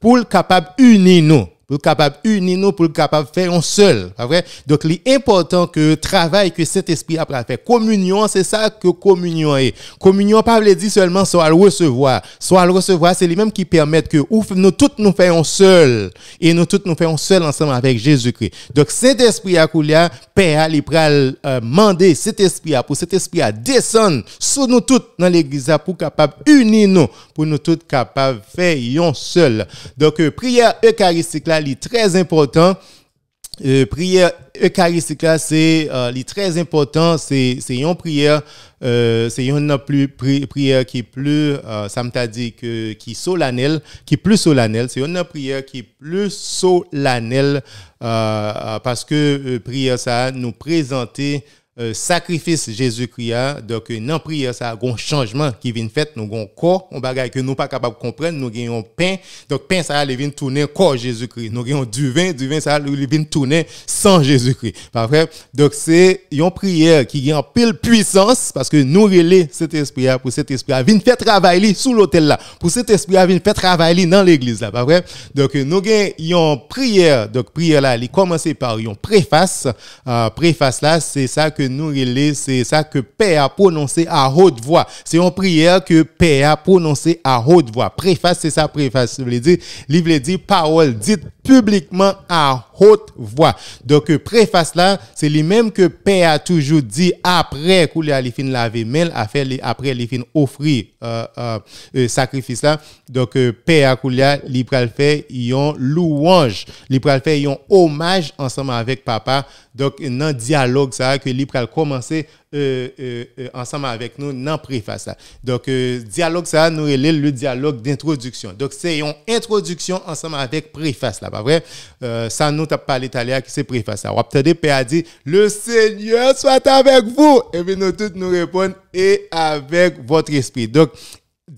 pour le capable unir nous pour capable unir nous, pour capable faire un seul. Vrai? Donc, important que travail que cet esprit a fait, communion, c'est ça que communion est. Communion, pas le dire seulement soit le recevoir. Soit le recevoir, c'est lui-même qui permet que nous toutes nous faisons seul. Et nous toutes nous faisons seul ensemble avec Jésus-Christ. Donc, cet esprit à a, Père, il pral euh, cet esprit à, pour cet esprit à descendre sous nous toutes dans l'église pour capable unir nous, pour nous toutes capable de faire un seul. Donc, euh, prière eucharistique là, très important. Euh, prière eucharistique c'est euh, très important, c'est une prière, euh, c'est une plus, prière qui est plus, ça dit, que, qui solennelle, qui plus solennelle, c'est une prière qui est plus solennelle parce que prière ça nous présenter euh, sacrifice Jésus-Christ. Hein. Donc, dans euh, la prière, ça a un changement qui vient faire Nous avons un corps, un bagage que nous pas capable de comprendre. Nous avons pain. Donc, pain, ça a de tourner corps Jésus-Christ. Nous avons du vin. Du vin, ça a de tourner sans Jésus-Christ. Parfait? Donc, c'est une prière qui a en pile puissance parce que nous relais cet esprit là pour cet esprit là vient faire travailler sous l'autel là. Pour cet esprit là vient faire travailler dans l'église là. vrai? Donc, euh, nous avons une prière. Donc, prière là, elle commence par une préface. Euh, préface là, c'est ça que nous c'est ça que Père a prononcé à haute voix. C'est une prière que Père a prononcé à haute voix. Préface, c'est ça, préface. vous voulez dire, parole dite publiquement à haute voix. Donc, préface là, c'est lui-même que Père a toujours dit après qu'il a fin laver faire après les fin offrir euh, euh, euh, sacrifice là. Donc, euh, Père Koulia, il fait faire ont louange, il fait faire un hommage ensemble avec papa. Donc, dans dialogue ça que il commencer euh, euh, euh, ensemble avec nous dans préface. Donc, dialogue, ça nous est le dialogue d'introduction. Donc, c'est une introduction ensemble avec préface, là, pas vrai? ça nous t'a parlé l'italien qui c'est préface. Là. Père a dit, le Seigneur soit avec vous. Et nous tous nous répondons, et avec votre esprit. Donc,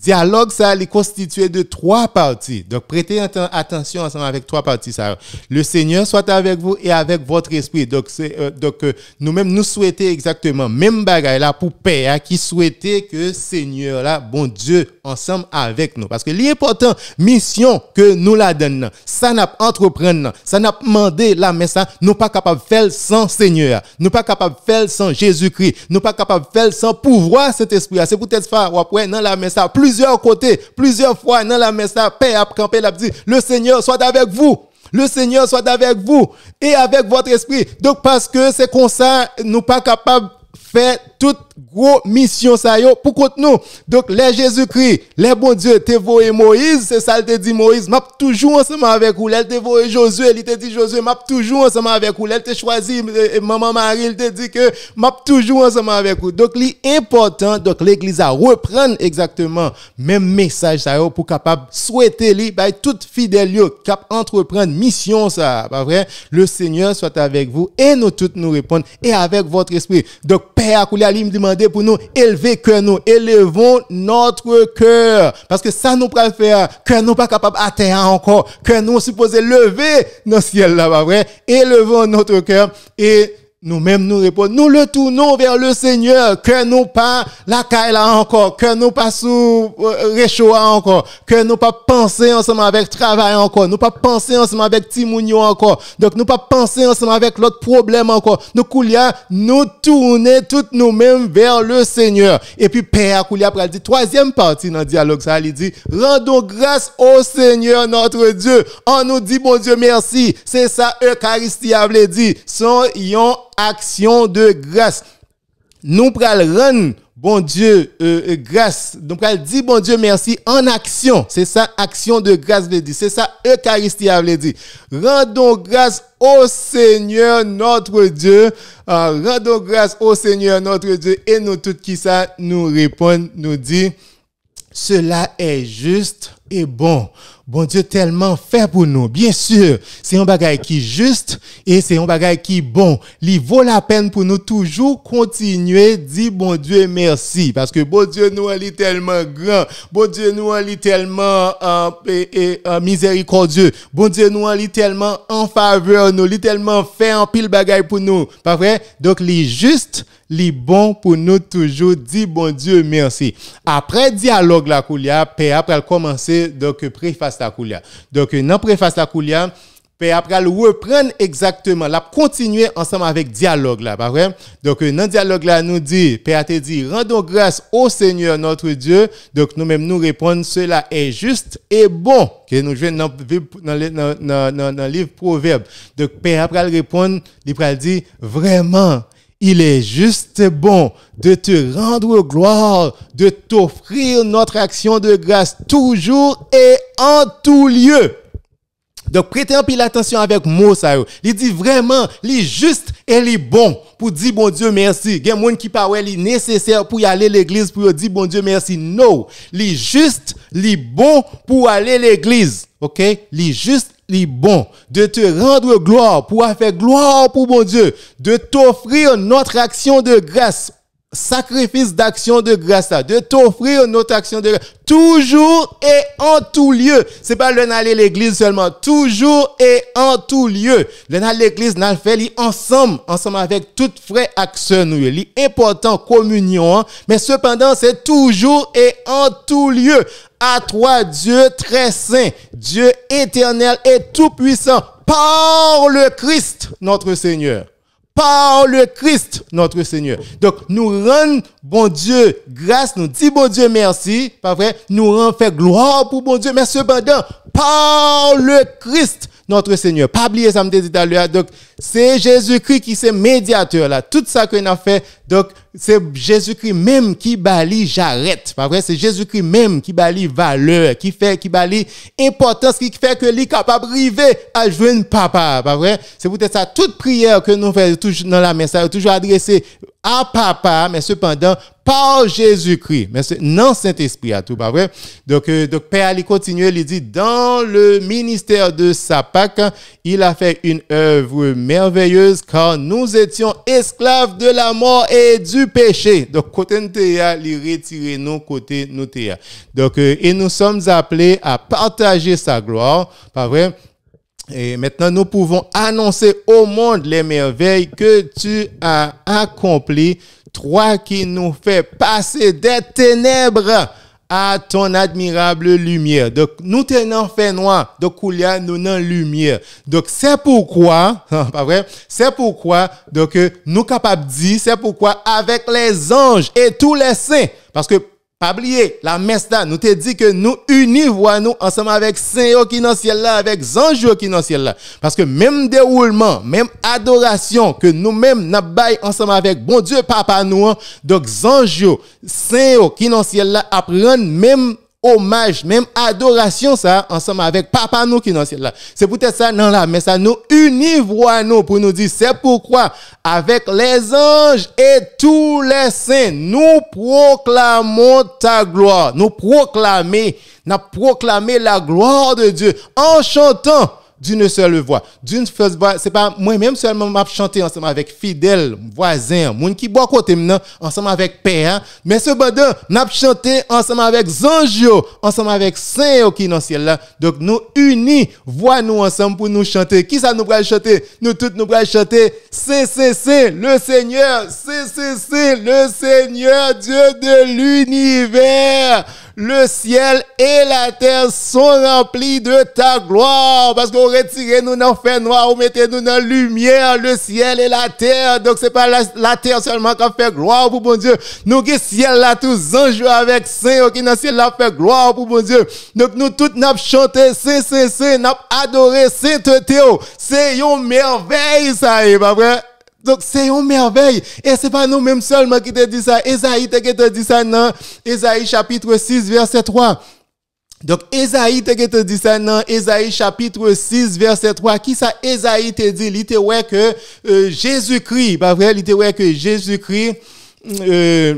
dialogue, ça, est constitué de trois parties. Donc, prêtez attention ensemble avec trois parties, ça. Le Seigneur soit avec vous et avec votre esprit. Donc, euh, euh, nous-mêmes, nous souhaitons exactement même bagaille là pour Père hein, qui souhaitait que Seigneur là, bon Dieu, ensemble avec nous. Parce que l'important mission que nous la donne, ça n'a pas entreprendre, ça n'a pas demandé la mais hein. ça, nous pas capable de faire sans Seigneur. Nous pas capable de faire sans Jésus-Christ. Nous pas capable de faire sans pouvoir cet esprit. C'est peut-être ça, ouais, non, la mais ça, plus plusieurs côtés, plusieurs fois dans la messe, paix à campé, la dit, le Seigneur soit avec vous. Le Seigneur soit avec vous et avec votre esprit. Donc, parce que c'est comme ça, nous pas capable de faire toute gros mission ça yo pour contre nous. Donc les Jésus-Christ, les bon Dieu t'es voué Moïse, c'est ça te dit Moïse, m'a toujours ensemble avec vous. Elle te voué Josué, il te dit Josué, m'a toujours ensemble avec vous. Elle t'a choisi euh, maman Marie, il te dit que m'a toujours ensemble avec vous. Donc l'important donc l'église a reprendre exactement même message ça yo pour capable souhaiter lui by bah, toute fidèle yo cap entreprendre mission ça, pas vrai? Le Seigneur soit avec vous et nous toutes nous répondons et avec votre esprit. Donc père me dit pour nous élever que nous élevons notre cœur parce que ça nous préfère faire que nous pas capable d'atteindre encore que nous supposé lever nos ciel là bas vrai élevons notre cœur et nous-mêmes nous répondons, nous le tournons vers le Seigneur, que nous pas la caille là encore, que nous pas sous euh, réchaud encore, que nous pas penser ensemble avec travail encore, nous pas penser ensemble avec Timounio encore, donc nous pas penser ensemble avec l'autre problème encore. Nous coulia, nous tourner toutes nous-mêmes vers le Seigneur. Et puis Père coulia pour dit troisième partie dans le dialogue ça il dit rendons grâce au Seigneur notre Dieu. On nous dit bon Dieu merci. C'est ça Eucharistie a dit. Son yon action de grâce. Nous prenons bon Dieu euh, euh, grâce. Nous elle dit bon Dieu merci en action. C'est ça action de grâce le dit C'est ça Eucharistie le dit Rendons grâce au Seigneur notre Dieu. Euh, rendons grâce au Seigneur notre Dieu et nous toutes qui ça nous répondent, nous dit cela est juste et bon. Bon Dieu tellement fait pour nous. Bien sûr, c'est un bagage qui est juste et c'est un bagage qui est bon. Il vaut la peine pour nous toujours continuer dire bon Dieu merci parce que bon Dieu nous est tellement grand. Bon Dieu nous est tellement euh, et, et, euh, miséricordieux. Bon Dieu nous est tellement en faveur nous, il tellement fait en pile bagage pour nous. Pas vrai Donc il juste les bon pour nous toujours Dit bon Dieu merci. Après dialogue la coulia, paix après commencer donc préface la coulée. Donc dans préface la coulia, Père après, le reprendre exactement, la continuer ensemble avec dialogue là, pas vrai? Donc, dans dialogue là, nous dit, Père te dit, rendons grâce au Seigneur notre Dieu. Donc, nous-mêmes nous répondons, cela est juste et bon, que nous jouons dans le livre Proverbe. Donc, Père après répondre, il dit, vraiment, il est juste bon de te rendre gloire, de t'offrir notre action de grâce toujours et en tout lieu. Donc, prêtez un peu l'attention avec moi, ça. Il dit vraiment, il est juste et il est bon pour dire bon Dieu merci. Il y a des qui parlent, il est nécessaire pour y aller à l'église pour dire bon Dieu merci. Non. Il est juste, il est bon pour aller à l'église. OK? Il est juste bon, de te rendre gloire pour faire gloire pour mon Dieu, de t'offrir notre action de grâce, sacrifice d'action de grâce, de t'offrir notre action de grâce, toujours et en tout lieu. C'est pas le aller l'église seulement, toujours et en tout lieu. Le à l'église, n'a fait ensemble, ensemble avec toutes frère action nous, important communion, hein. mais cependant, c'est toujours et en tout lieu à toi, Dieu très saint, Dieu éternel et tout-puissant, par le Christ, notre Seigneur. Par le Christ, notre Seigneur. Donc, nous rendons, bon Dieu, grâce, nous disons, bon Dieu, merci, pas vrai, nous rendons fait gloire pour bon Dieu, mais cependant, par le Christ, notre Seigneur. Pas oublier ça, me dit c'est Jésus-Christ qui est médiateur là. Tout ça qu'on a fait, donc c'est Jésus-Christ même qui balie j'arrête. Pas vrai, c'est Jésus-Christ même qui balie valeur, qui fait qui balie importance qui fait que lui capable arriver à joindre papa, pas vrai? C'est peut-être ça toute prière que nous faisons toujours dans la messe, toujours adressée à papa, mais cependant par Jésus-Christ, mais non Saint-Esprit à tout, pas vrai? Euh, donc, Père Ali continue, il dit, dans le ministère de sa Pâque, il a fait une œuvre merveilleuse car nous étions esclaves de la mort et du péché. Donc, côté nous les retirer nous, côté nous Donc, euh, et nous sommes appelés à partager sa gloire. Pas vrai? Et maintenant, nous pouvons annoncer au monde les merveilles que tu as accomplies, toi qui nous fais passer des ténèbres à ton admirable lumière. Donc, nous tenons fait noir. Donc, il nous non lumière. Donc, c'est pourquoi, hein, pas vrai? C'est pourquoi, donc, euh, nous capables de dire, c'est pourquoi avec les anges et tous les saints, parce que pas la messe là, nous te dit que nous unissons nous ensemble avec Saint qui dans ciel là, avec Zanjo qui dans ciel là. Parce que même déroulement, même adoration que nous-mêmes nous ensemble avec bon Dieu, Papa nous, hein. donc Zanjo, Saint qui dans ciel là, apprennent même hommage, même adoration, ça, ensemble avec papa nous qui nous dans là. C'est peut-être ça, non, là, mais ça nous unit, nous, pour nous dire, c'est pourquoi, avec les anges et tous les saints, nous proclamons ta gloire. Nous proclamer, nous proclamons la gloire de Dieu en chantant d'une seule voix. D'une seule voix, c'est pas moi-même seulement m'a chanté ensemble avec fidèle voisin, moun qui boit côté ensemble avec père, hein. mais cependant, m'a chanté ensemble avec Zangio, ensemble avec saint qui dans ciel là. Donc nous unis, voix nous ensemble pour nous chanter. Qui ça nous va chanter Nous tous nous va chanter c'est c'est c'est le Seigneur, c'est c'est c'est le Seigneur Dieu de l'univers. Le ciel et la terre sont remplis de ta gloire parce que retirer nous dans fait noir, ou mettez-nous dans lumière, le ciel et la terre. Donc, c'est pas la, terre seulement qui fait gloire pour bon Dieu. Nous, qui ciel là, tous jeu avec saint, qui dans ciel là fait gloire pour bon Dieu. Donc, nous tous n'a chanté saint, saint, saint, n'a adoré Théo c'est une merveille, ça est, eh, pas vrai? Donc, c'est une merveille. Et c'est pas nous-mêmes seulement qui te dit ça. Esaïe, te dit ça, non? Esaïe, chapitre 6, verset 3. Donc, Esaïe te dit ça dans Esaïe chapitre 6, verset 3. Qui ça Esaïe te dit? Il ouais que Jésus-Christ, pas vrai? Il ouais que Jésus-Christ, euh,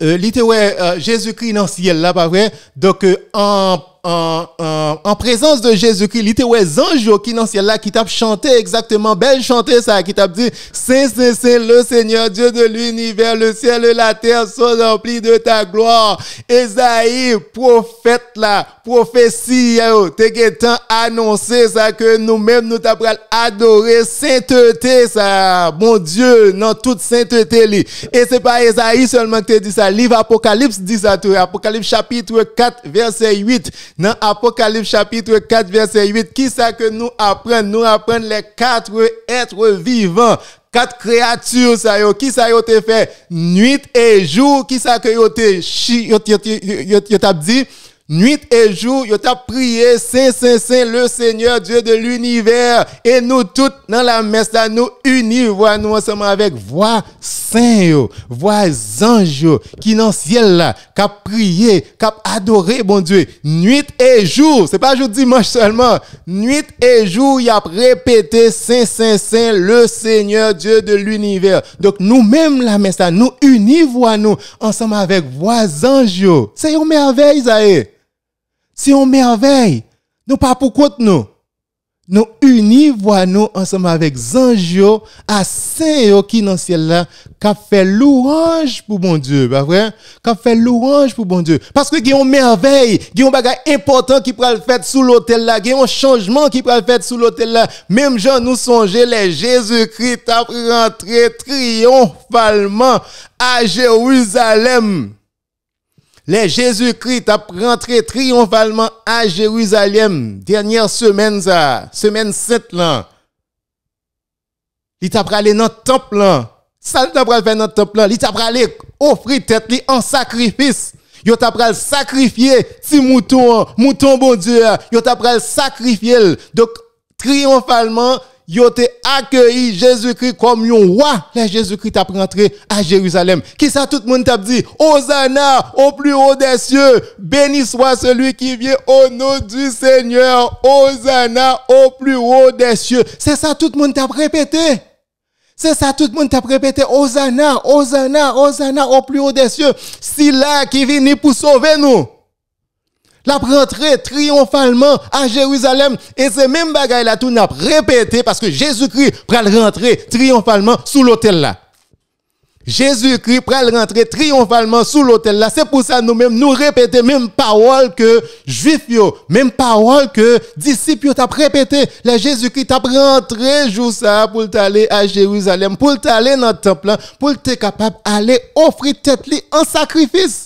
euh, euh Jésus-Christ dans le ciel là, pas vrai? Donc, euh, en en, présence de Jésus-Christ, il était ouais anges qui dans ciel là qui t'a chanté exactement belle chanter ça qui t'a dit c'est c'est le Seigneur Dieu de l'univers, le ciel et la terre sont remplis de ta gloire. Esaïe prophète là, prophétie t'es temps annoncé ça que nous-mêmes nous adoré adorer sainteté ça, bon Dieu, dans toute sainteté lui Et c'est pas Esaïe seulement qui t'a dit ça, livre Apocalypse dit ça tout, Apocalypse chapitre 4 verset 8 dans Apocalypse chapitre 4 verset 8, qui ça que nous apprenons? Nous apprenons les quatre êtres vivants quatre créatures ça yo qui ça yo te fait nuit et jour qui ça que yo te chi yo dit Nuit et jour, yo t'a prié, Saint, Saint, Saint, le Seigneur Dieu de l'univers. Et nous toutes, dans la messe, nous unis, nous ensemble avec voix saint, voix ange, qui dans le ciel, là, cap prié, cap adoré, bon Dieu. Nuit et jour, c'est pas jour dimanche seulement. Nuit et jour, y a répété Saint, Saint, Saint, le Seigneur Dieu de l'univers. Donc, nous-mêmes, la messe, nous unis, nous, ensemble avec voix ange, C'est une merveille, Isaïe. C'est une merveille. Nous pas pour contre nous. Nous unis, nous ensemble avec Zangio, à Saint qui dans ciel là, qui fait louange pour bon Dieu, pas vrai? fait louange pour bon Dieu. Parce que il y a une merveille, il y a un bagage important qui peut le faire sous l'hôtel là, il y a un changement qui peut le faire sous l'hôtel là. Même gens nous songer, les Jésus-Christ a rentré triomphalement à Jérusalem. Les Jésus-Christ a rentré triomphalement à Jérusalem. Dernière semaine, ça, semaine sept là. Il t'a pralé dans le temple, là. Ça, il t'a pralé dans le temple, là. Il t'a pralé offrir tête, en sacrifice. Il t'a pral sacrifier si mouton, mouton bon Dieu. Il t'a pral sacrifier. Donc, triomphalement, ils ont accueilli Jésus-Christ comme un roi. Jésus-Christ a rentré à Jérusalem. Qui ça, tout le monde t'a dit? Hosanna, au plus haut des cieux. Béni soit celui qui vient au nom du Seigneur. Hosanna, au plus haut des cieux. C'est ça, tout le monde t'a répété. C'est ça, tout le monde t'a répété. Hosanna, Hosanna, Hosanna, au plus haut des cieux. C'est là qui vient pour sauver nous la rentré triomphalement à Jérusalem. Et c'est même bagaille là tout n'a répété parce que Jésus-Christ pral rentrer triomphalement sous l'autel là. Jésus-Christ pral rentrer triomphalement sous l'autel là. C'est pour ça nous-mêmes nous répéter même parole que juifs même parole que disciples t'a répété. Les Jésus-Christ t'a rentré jour ça pour t'aller à Jérusalem, pour t'aller dans le temple, pour t'être capable d'aller offrir tête en sacrifice.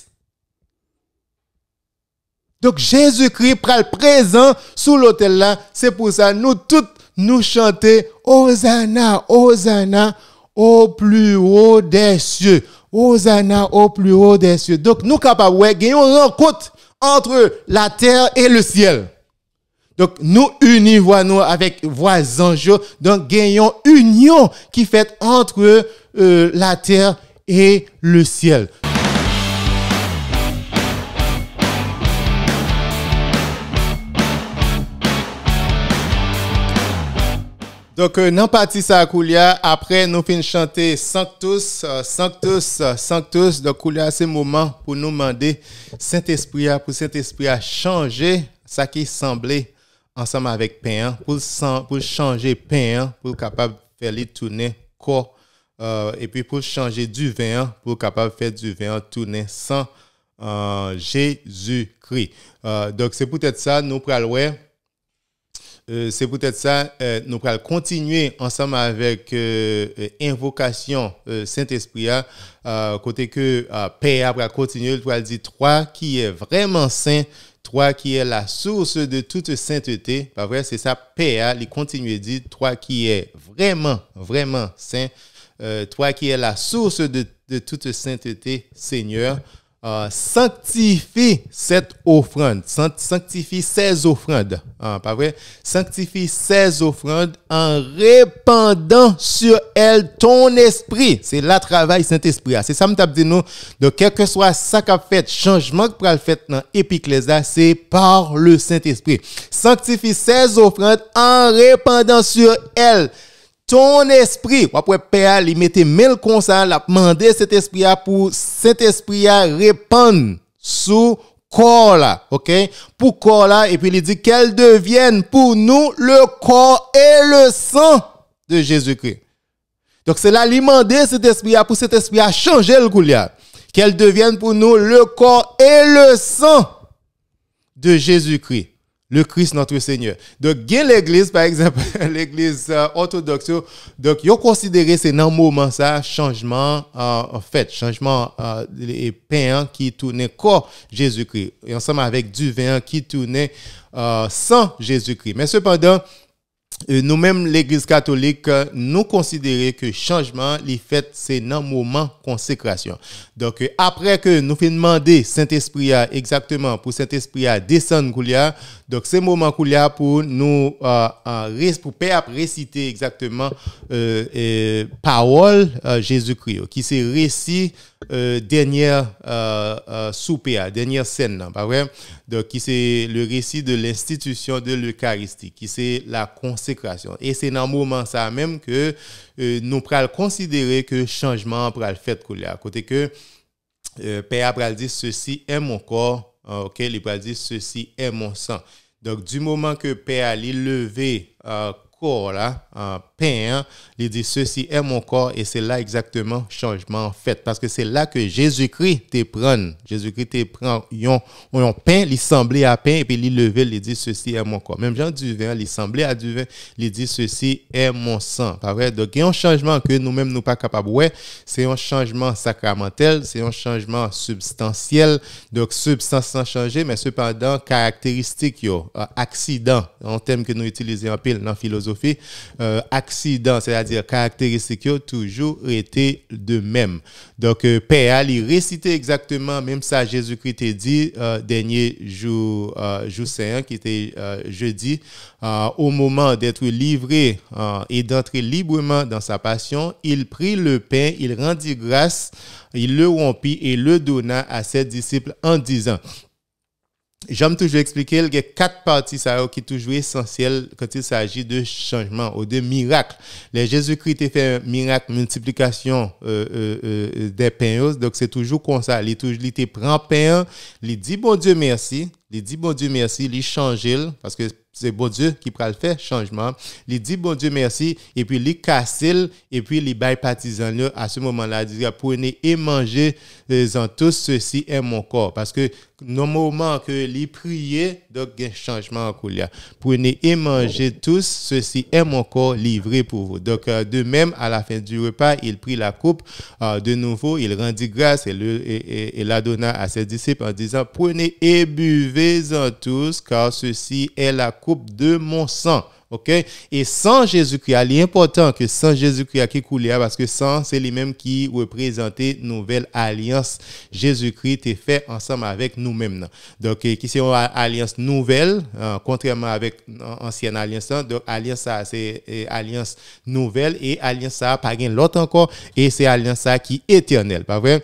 Donc Jésus-Christ le présent sous l'autel là. C'est pour ça nous tous nous chantons « Hosanna, Hosanna au plus haut des cieux. Hosanna au plus haut des cieux. Donc nous capables gagnons une rencontre entre la terre et le ciel. Donc nous unissons nous avec voisins donc gagnons union qui fait entre euh, la terre et le ciel. Donc, euh, non pas partie ça, Koulia, après, nous finissons chanter Sanctus, euh, Sanctus, euh, Sanctus. Donc, Koulia, c'est le moment pour nous demander Saint-Esprit, hein, pour Saint-Esprit à changer ça qui semblait ensemble avec Pain, hein, pour, pour changer Pain, hein, pour capable de faire les tourner corps, et puis pour changer du vin, pour capable de faire du vin tourner sans Jésus-Christ. donc, c'est peut-être ça, nous, pour euh, c'est peut-être ça, euh, nous allons continuer ensemble avec euh, invocation Saint-Esprit, hein. côté que Père va continuer, nous allons dire toi qui est vraiment saint, toi qui est la source de toute sainteté, pas vrai, c'est ça, Père, il continue dit toi qui est vraiment, vraiment saint, toi qui est la source de, de toute sainteté, Seigneur. Euh, sanctifie cette offrande, sanctifie ces offrandes, ah, pas vrai? Sanctifie ces offrandes en répandant sur elles ton esprit. C'est là travail Saint-Esprit. Ah, c'est ça que dit nous. Donc, quel que soit ça qu'a fait, changement que as fait dans l'Épiclésia, c'est par le Saint-Esprit. Sanctifie ces offrandes en répandant sur elles ton esprit, après Père, il mettait mille le il l'a demandé cet esprit pour cet esprit à répandre sous corps là, ok? Pour corps là, et puis il dit qu'elle devienne pour nous le corps et le sang de Jésus-Christ. Donc c'est là, il cet esprit pour cet esprit à changer le goulard. Qu'elle devienne pour nous le corps et le sang de Jésus-Christ le Christ notre Seigneur. Donc, l'église, par exemple, l'église euh, orthodoxe, donc, ils considéré c'est dans moment ça, changement, euh, en fait, changement euh, et hein, qui tournait corps Jésus-Christ, Et ensemble avec du vin qui tournait euh, sans Jésus-Christ. Mais cependant, nous-mêmes, l'Église catholique, nous considérons que changement, les fêtes, c'est le moment consécration. Donc, après que nous faisons demander Saint-Esprit exactement pour Saint-Esprit à descendre Koulia, donc c'est moment Koulia pour nous, euh, pour réciter exactement euh, euh, parole Jésus-Christ, qui s'est récit euh, dernière euh, euh, soupe, hein, dernière scène, hein, Donc, qui c'est le récit de l'institution de l'Eucharistie, qui c'est la consécration. Et c'est dans le moment ça même que nous pral considérer que changement pral fait à côté que Père pral dit ceci est mon corps, ah, ok? Il a dit ceci est mon sang. Donc, du moment que Père a levé ah, corps là, en pain, hein, il dit ceci est mon corps et c'est là exactement changement fait parce que c'est là que Jésus-Christ te prend, Jésus-Christ te prend yon, yon pain, il semblait à pain et puis il levé, il dit ceci est mon corps. Même Jean du vin, il semblait à du vin, il dit ceci est mon sang. Pas Donc il y a un changement que nous-mêmes nous pas capables ouais, c'est un changement sacramentel, c'est un changement substantiel. Donc substance sans changer mais cependant caractéristique euh, accident, en thème que nous utilisons en pile dans la philosophie fait euh, accident, c'est-à-dire caractéristique toujours été de même. Donc, euh, paix il récitait exactement même ça Jésus-Christ a dit euh, dernier jour, jour saint, qui était jeudi, au moment d'être livré et d'entrer librement dans sa passion, il prit le pain, il rendit grâce, il le rompit et le donna à ses disciples en disant, J'aime toujours expliquer qu'il y a quatre parties ça, qui sont toujours essentielles quand il s'agit de changement ou de miracle. Les Jésus-Christ a fait un miracle, multiplication euh, euh, euh, des pains. Donc, c'est toujours comme ça. Il, toujours, il prend pain, il dit bon Dieu merci, il dit bon Dieu merci, il change, parce que c'est bon Dieu qui peut le faire changement. Il dit bon Dieu merci et puis il casse et puis il baille partisans à ce moment-là il dit ah, prenez et mangez euh, en tous ceci est mon corps parce que nos moment que il priait donc un changement en Prenez et mangez tous ceci est mon corps livré pour vous. Donc euh, de même à la fin du repas, il prit la coupe euh, de nouveau, il rendit grâce et, et la donna à ses disciples en disant prenez et buvez en tous car ceci est la coupe coupe de mon sang. OK? Et sans Jésus-Christ, il est important que sans Jésus-Christ qui coulait, parce que sans, c'est lui-même qui représentait nouvelle alliance. Jésus-Christ est fait ensemble avec nous-mêmes. Donc, qui c'est une alliance nouvelle, hein, contrairement avec ancienne alliance. Hein? Donc, alliance, ça, c'est alliance nouvelle et alliance, ça, pas l'autre encore, et c'est alliance, ça, qui est éternelle. Pas vrai?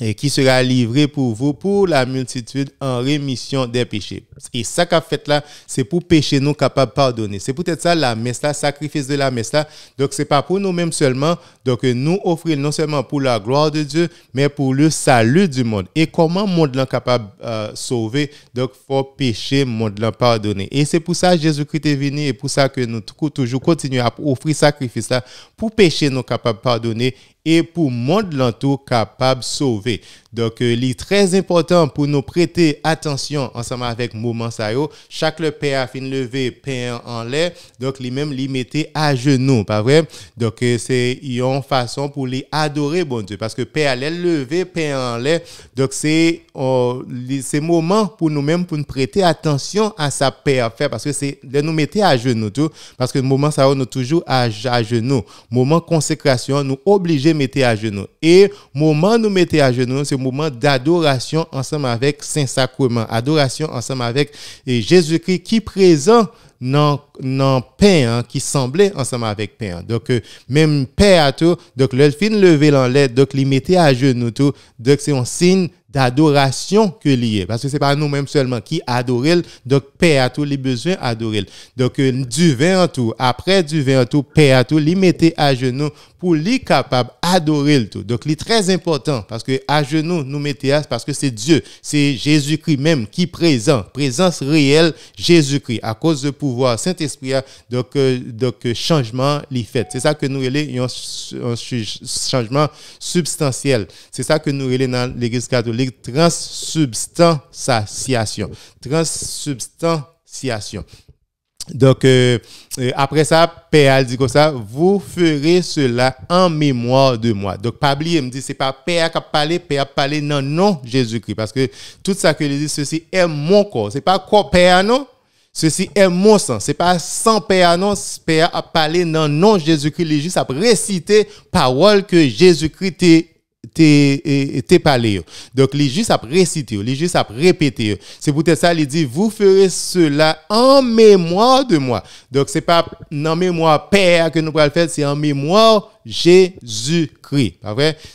et qui sera livré pour vous, pour la multitude en rémission des péchés. Et ça qu'a fait là, c'est pour pécher nous capables de pardonner. C'est peut-être ça la messe là, sacrifice de la messe là. Donc c'est pas pour nous-mêmes seulement. Donc nous offrir non seulement pour la gloire de Dieu, mais pour le salut du monde. Et comment monde là capable de euh, sauver? Donc faut pécher, le monde là pardonné. Et c'est pour ça Jésus-Christ est venu et pour ça que nous toujours continuons à offrir sacrifice là pour pécher nous capables de pardonner et pour monde l'entour capable de sauver. Donc, euh, il est très important pour nous prêter attention ensemble avec Moment ça. Chaque le père a de levé, père en l'air. Donc, lui-même, lui mettait à genoux, pas vrai? Donc, euh, c'est une façon pour lui adorer, bon Dieu. Parce que père allait levé, père en l'air. Donc, c'est euh, c'est moment pour nous-mêmes, pour nous prêter attention à sa père faire. Parce que c'est de nous mettre à genoux, tout. Parce que Moment Sao nous toujours à, à genoux. Moment consécration, nous obligé de mettre à genoux. Et moment nous mettait à genoux, c'est moment d'adoration ensemble avec Saint-Sacrement, adoration ensemble avec Jésus-Christ qui présent dans le pain hein, qui semblait ensemble avec pain. Donc, euh, même Père, à donc le fin levé dans l'aide, donc il mettait à genoux tout, donc c'est un signe d'adoration que lié parce que c'est pas nous-mêmes seulement qui adorons donc paix à tous les besoins adorer donc euh, du vin en tout après du vin en tout paix à tout il à genoux pour lui capable adorer le tout. Donc, il très important parce que à genoux, nous mettons parce que c'est Dieu, c'est Jésus-Christ même qui est présent, présence réelle Jésus-Christ à cause du pouvoir Saint-Esprit. Donc, euh, donc, euh, changement, les fait. C'est ça que nous a un changement substantiel. C'est ça que nous voulons dans l'Église catholique, transsubstantiation. Transsubstantiation. Donc, euh, euh, après ça, Père dit comme ça, vous ferez cela en mémoire de moi. Donc, pas il me dit, c'est pas Père qui a parlé, Père a parlé, non, non, Jésus-Christ. Parce que tout ça que dit, ceci est mon corps. C'est pas quoi Père, non? Ceci est mon sang. C'est pas sans Père, non? Père a parlé, non, non, Jésus-Christ. Il est juste à réciter parole que Jésus-Christ t'es e, e, parlé. Donc, les juste à réciter, les juste à répéter. C'est pour ça, il dit, vous ferez cela en mémoire de moi. Donc, c'est pas en mémoire Père que nous allons faire, c'est en mémoire Jésus-Christ.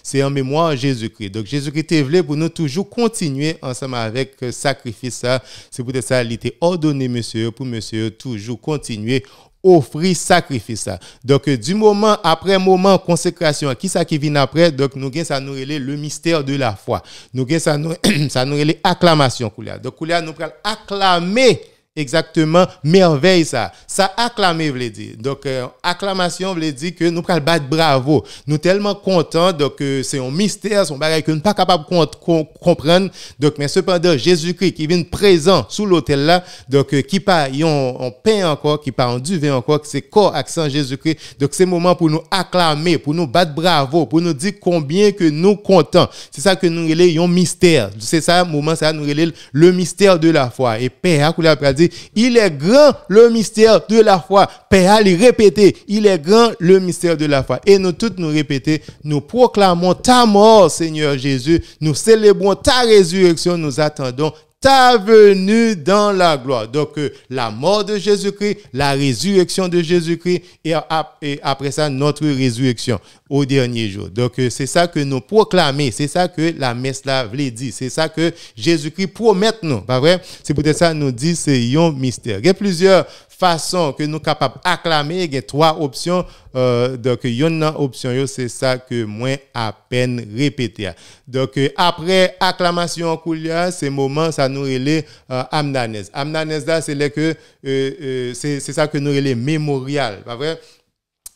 C'est en mémoire Jésus-Christ. Donc, Jésus-Christ est voulu pour nous toujours continuer ensemble avec euh, sacrifice. C'est pour ça, il était ordonné, monsieur, pour monsieur toujours continuer offrir sacrifice. Donc, euh, du moment après moment consécration, qui ça qui vient après, donc nous gain ça nous le mystère de la foi. Nous gain ça nous, ça nous acclamation. Donc, nous allons acclamer exactement merveille ça. Ça acclamé l'avez dire. Donc euh, acclamation l'avez dire que nous pral battre bravo. Nous tellement contents donc euh, c'est un mystère, son bagage que nous pas capable comprendre. Donc mais cependant Jésus-Christ qui vient présent sous l'autel là donc euh, qui pas on, un pain encore, qui pas en duvet encore, c'est corps accent Jésus-Christ. Donc c'est moment pour nous acclamer, pour nous battre bravo, pour nous dire combien que nous contents. C'est ça que nous relions, un mystère. C'est ça moment ça nous relayons le mystère de la foi et père à dit il est grand le mystère de la foi. Père, allez répéter, il est grand le mystère de la foi. Et nous toutes nous répéter, nous proclamons ta mort, Seigneur Jésus. Nous célébrons ta résurrection. Nous attendons ta venue dans la gloire. Donc, euh, la mort de Jésus-Christ, la résurrection de Jésus-Christ et, après ça, notre résurrection au dernier jour. Donc, euh, c'est ça que nous proclamons, c'est ça que la messe la veut dire, c'est ça que Jésus-Christ promet nous, pas vrai? C'est pour être ça nous dit, c'est un mystère. Il y a plusieurs façon que nous capables acclamer il y a trois options euh, donc il y en a option c'est ça que moins à peine répéter, donc après acclamation coulia c'est moment ça nous relève euh, amnanes amnanes là c'est que euh, euh c'est ça que nous relève mémorial pas vrai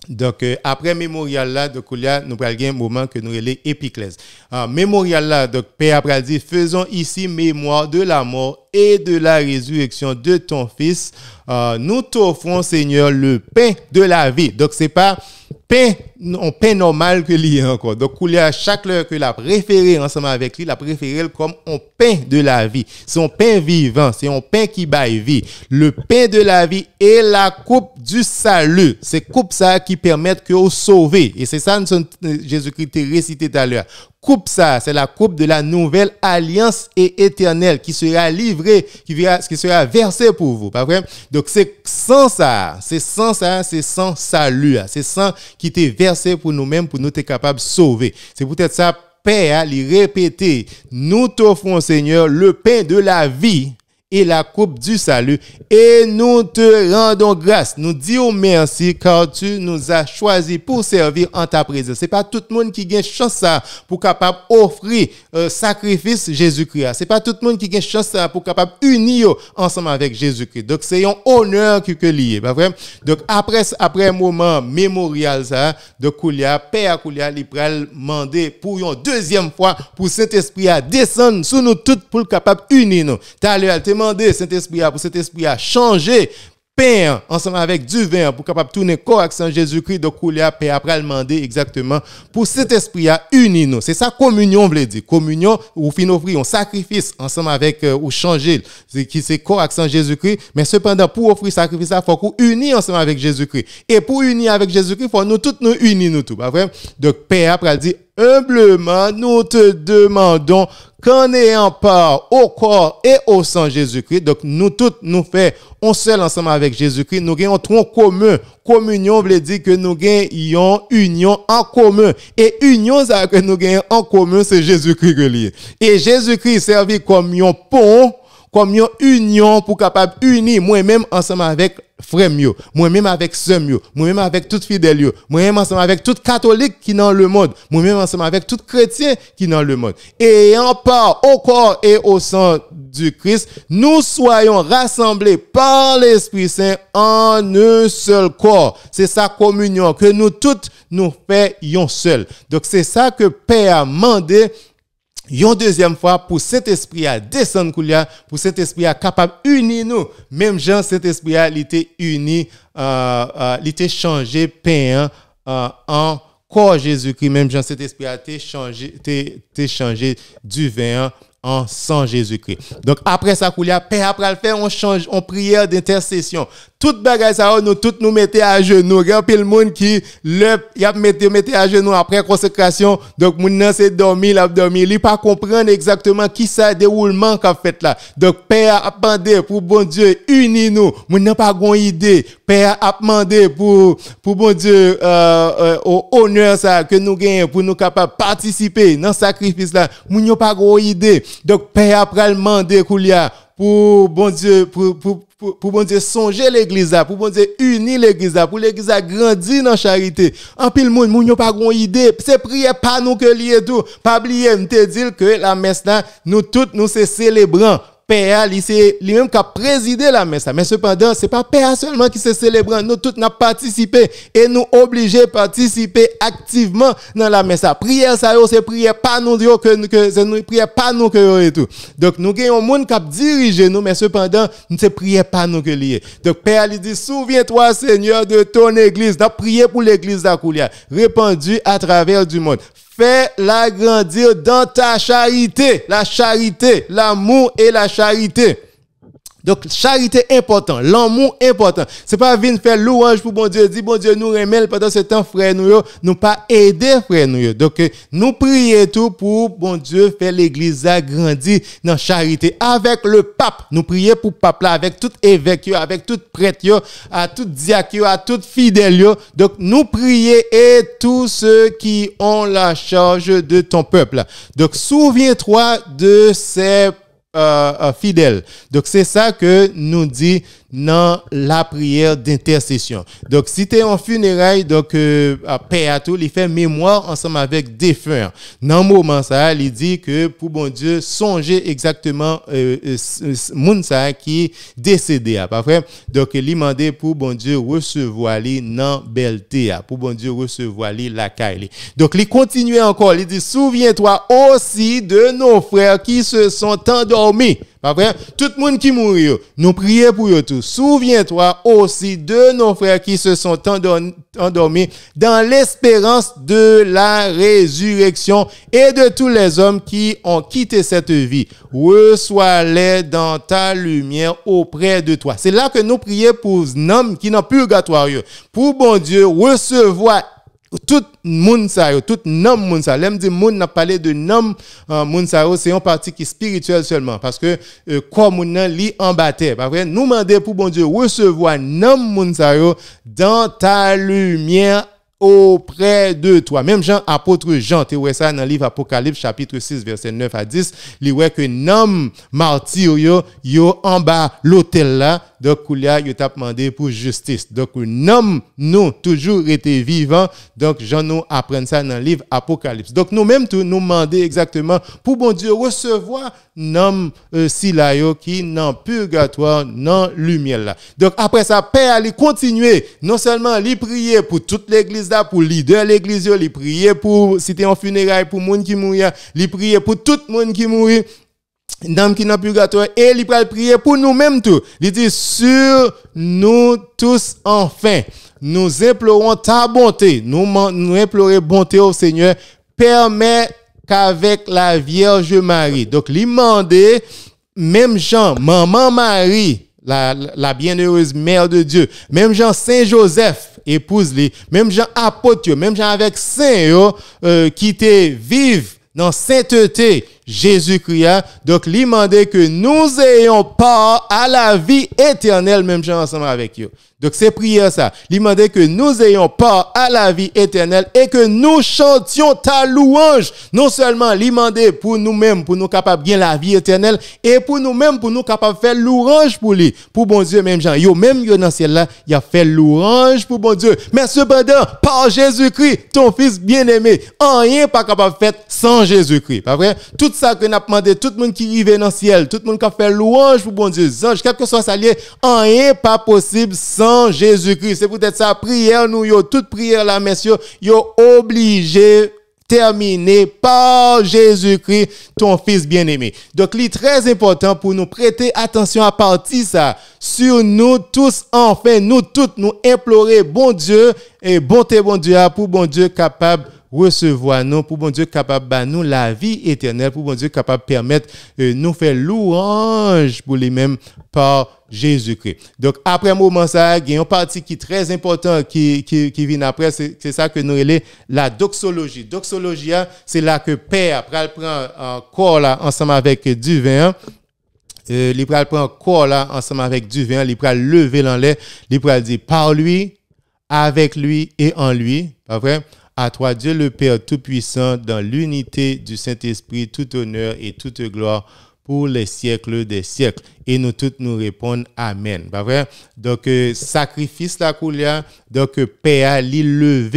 donc, euh, après mémorial là, donc, a nous prenons un moment que nous relais épiclèse. Ah, mémorial là, donc, Père après dit, faisons ici mémoire de la mort et de la résurrection de ton fils. Ah, nous t'offrons, Seigneur, le pain de la vie. Donc, c'est pas, pain, on pain normal que lui encore. Hein, Donc, a chaque heure que l'a préféré ensemble avec lui, l'a préféré comme on pain de la vie. C'est un pain vivant, c'est un pain qui baille vie. Le pain de la vie est la coupe du salut. C'est coupe ça qui permet que vous sauver Et c'est ça, euh, Jésus-Christ a récité tout à l'heure coupe ça, c'est la coupe de la nouvelle alliance et éternelle qui sera livrée, qui, qui sera versée pour vous. Pas Donc c'est sans ça, c'est sans ça, c'est sans salut, hein. c'est sans qui t'est versé pour nous-mêmes, pour nous être capable de sauver. C'est peut-être ça, paix, à les répéter. Nous t'offrons, Seigneur, le pain de la vie et la coupe du salut. Et nous te rendons grâce. Nous disons merci car tu nous as choisi pour servir en ta présence. C'est pas tout le monde qui gagne chance pour capable offrir euh, sacrifice Jésus-Christ. C'est pas tout le monde qui gagne chance pour capable unir ensemble avec Jésus-Christ. Donc c'est un honneur que que lié, Donc après après un moment mémorial ça de Koulia, Père Koulia prêle demander pour une deuxième fois pour Saint-Esprit à descendre sur nous toutes pour capable unir nous. T'as cet Saint-Esprit pour cet esprit a changer pain ensemble avec du vin pour capable tourner corps avec Saint Jésus-Christ de couler à paix après demander exactement pour cet esprit à unir nous c'est ça communion veut dire communion ou fin offrir un sacrifice ensemble avec euh, ou changer c'est qui c'est corps avec Saint Jésus-Christ mais cependant pour offrir sacrifice il faut qu'on unir ensemble avec Jésus-Christ et pour unir avec Jésus-Christ faut nous tous nous unir nous tout pas vrai donc paix après dit Humblement, nous te demandons qu'en ayant part au corps et au sang Jésus-Christ, donc nous tous nous faisons un seul ensemble avec Jésus-Christ, nous gagnons tronc commun. Communion veut dire que nous gagnons union en commun. Et union, ça que nous gagnons en commun, c'est Jésus-Christ que Et Jésus-Christ servit comme un pont, comme une union pour capable unir moi-même ensemble avec mieux moi-même avec ce mio moi-même avec toute fidèle, moi-même ensemble avec toute catholique qui dans le monde, moi-même ensemble avec tout chrétien qui dans le monde. Et en part au corps et au sang du Christ, nous soyons rassemblés par l'Esprit Saint en un seul corps. C'est sa communion que nous toutes nous faisons seul. Donc c'est ça que Père a demandé une deuxième fois pour cet esprit à descendre pour cet esprit à capable unir nous. Même Jean cet esprit a été uni, euh, euh changé pain euh, en corps Jésus-Christ. Même Jean cet esprit a été changé, du vin en sang Jésus-Christ. Donc après ça, Koulia, Père après le faire, on change, on prière d'intercession. Tout bagay sa nous nou tout nou mette a genou. Gen pil moun ki le yap mette, mette a genou apre konsekrasyon. Donc, moun nan se dormi l ap dormi. Li exactement qui ça deroulement kap fait la. donc pe a demandé pour bon Dieu uni nous. Nous n'avons pas gon idée. Père a demandé pour bon Dieu, euh, euh, nous gagnons sa ke nou genye pou nou kapap sacrifice nan sakrifis la. Moun yo pa gon ide. a pour bon Dieu, pour, pour, pour bon Dieu songer l'église pour bon Dieu unir l'église pour l'église grandir dans charité. En pile monde, moun pas grand idée, c'est prier pas nous que lié tout. Pas oublier te dire que la messe là nous toutes nous c'est célébrant. PA, hein, c'est lui-même qui a présidé la messe. Hein. Mais cependant, ce n'est pas Père seulement qui se célèbre. Nous tous avons participé et nous obligés de participer activement dans la messe. Hein. Prière, ça, c'est prière pas nous, que, que c'est nous, prière pas nous que et tout. Donc, nous avons un monde qui a dirigé nous, mais cependant, ne prière pas nous que lié. Donc, Père il dit, souviens-toi, Seigneur, de ton église, de prier pour l'église d'Akoulia, répandue à travers du monde fais-la grandir dans ta charité, la charité, l'amour et la charité. Donc, charité important, l'amour important. C'est pas venir faire louange pour bon Dieu, dire bon Dieu, nous remet pendant ce temps, frère, nous, nous pas aider, frère, nous. Donc, euh, nous prions tout pour bon Dieu faire l'église grandir dans charité avec le pape. Nous prions pour pape là, avec tout évêque, avec tout prêtre, à tout diacre, à tout fidèle. Donc, nous prions et tous ceux qui ont la charge de ton peuple. Donc, souviens-toi de ces euh, euh, fidèle. Donc c'est ça que nous dit dans la prière d'intercession. Donc, si tu es en funérailles, donc, euh, à paix à tout, il fait mémoire ensemble avec défunt. Dans le moment, ça, il dit que pour bon Dieu, songez exactement euh, euh, euh qui est décédé, pas vrai? Donc, il demandait pour bon Dieu recevoir lui dans belté, pour bon Dieu recevoir les la caille. Donc, il continuait encore, il dit, souviens-toi aussi de nos frères qui se sont endormis tout le monde qui mourit, nous prions pour eux tous. Souviens-toi aussi de nos frères qui se sont endormis dans l'espérance de la résurrection et de tous les hommes qui ont quitté cette vie. Reçois-les dans ta lumière auprès de toi. C'est là que nous prions pour nos hommes qui n'ont purgatoire. Pour bon Dieu, recevoir tout monde ça tout nom monde ça l'aime dit monde n'a parlé de nom euh, monde c'est une partie qui spirituel seulement parce que euh, quoi monde li en bataille nous demander pour bon Dieu recevoir nom monde dans ta lumière auprès de toi. Même Jean, apôtre Jean, tu vois ça dans le livre Apocalypse, chapitre 6, verset 9 à 10, il voit que nom martyrio yo, en bas l'hôtel là, donc il a demandé pour justice. Donc, nom nous toujours été vivant Donc, Jean nous apprend ça dans le livre Apocalypse. Donc, nous-mêmes, nous demandons exactement pour bon Dieu recevoir nom euh, si qui non purgatoire, non lumière là. Donc, après ça, Père, allez continuer, non seulement lui prier pour toute l'église pour pour leader l'église il priait pour c'était en funérailles pour monde qui mourir il priait pour tout le monde qui mourir dame qui n'a purgatoire et il va prier pour nous-mêmes tout. Il dit sur nous tous enfin. Nous implorons ta bonté. Nous, nous implorons bonté au Seigneur. permet qu'avec la Vierge Marie. Donc, il même Jean, maman Marie, la, bienheureuse mère de Dieu, même Jean Saint-Joseph, épouse-les, même Jean apôtre, même Jean avec Saint, euh, euh, qui euh, vive dans sainteté, Jésus-Christ. Donc, lui demander que nous ayons part à la vie éternelle, même gens ensemble avec eux. Donc, c'est prier ça. Lui que nous ayons part à la vie éternelle et que nous chantions ta louange. Non seulement lui demander pour nous-mêmes, pour nous capables bien la vie éternelle et pour nous-mêmes, pour nous capables faire louange pour lui. Pour bon Dieu, même gens. Yo, même yo dans ciel là, il a fait louange pour bon Dieu. Mais cependant, par Jésus-Christ, ton fils bien-aimé, rien pas capable de faire sans Jésus-Christ. Pas vrai? Tout ça que n'a demandé tout le monde qui vivait dans le ciel, tout le monde qui a fait louange pour bon Dieu, ange, quel que soit sa lié, rien pas possible sans Jésus-Christ. C'est peut-être ça prière nous yo, toute prière là messieurs, yo obligé terminer par Jésus-Christ, ton fils bien-aimé. Donc, il est très important pour nous prêter attention à partir ça. Sur nous tous, enfin, nous toutes, nous implorer bon Dieu et bonté bon Dieu pour bon Dieu capable recevoir nous pour bon Dieu capable de nous la vie éternelle, pour bon Dieu capable de permettre euh, nous faire louange pour lui-même par Jésus-Christ. Donc, après moment ça, il y a une partie qui est très importante qui, vient après, c'est ça que nous relais la doxologie. Doxologie, hein, c'est là que Père, après, prend un là, ensemble avec du vin, hein. euh, il prend corps là, ensemble avec du vin, il prend lever dans l'air, il prend dire par lui, avec lui et en lui, pas vrai? À toi, Dieu le Père Tout-Puissant, dans l'unité du Saint-Esprit, tout honneur et toute gloire pour les siècles des siècles. Et nous toutes nous répondons Amen. Pas Donc, euh, sacrifice la coulée, donc, euh, Père, l'île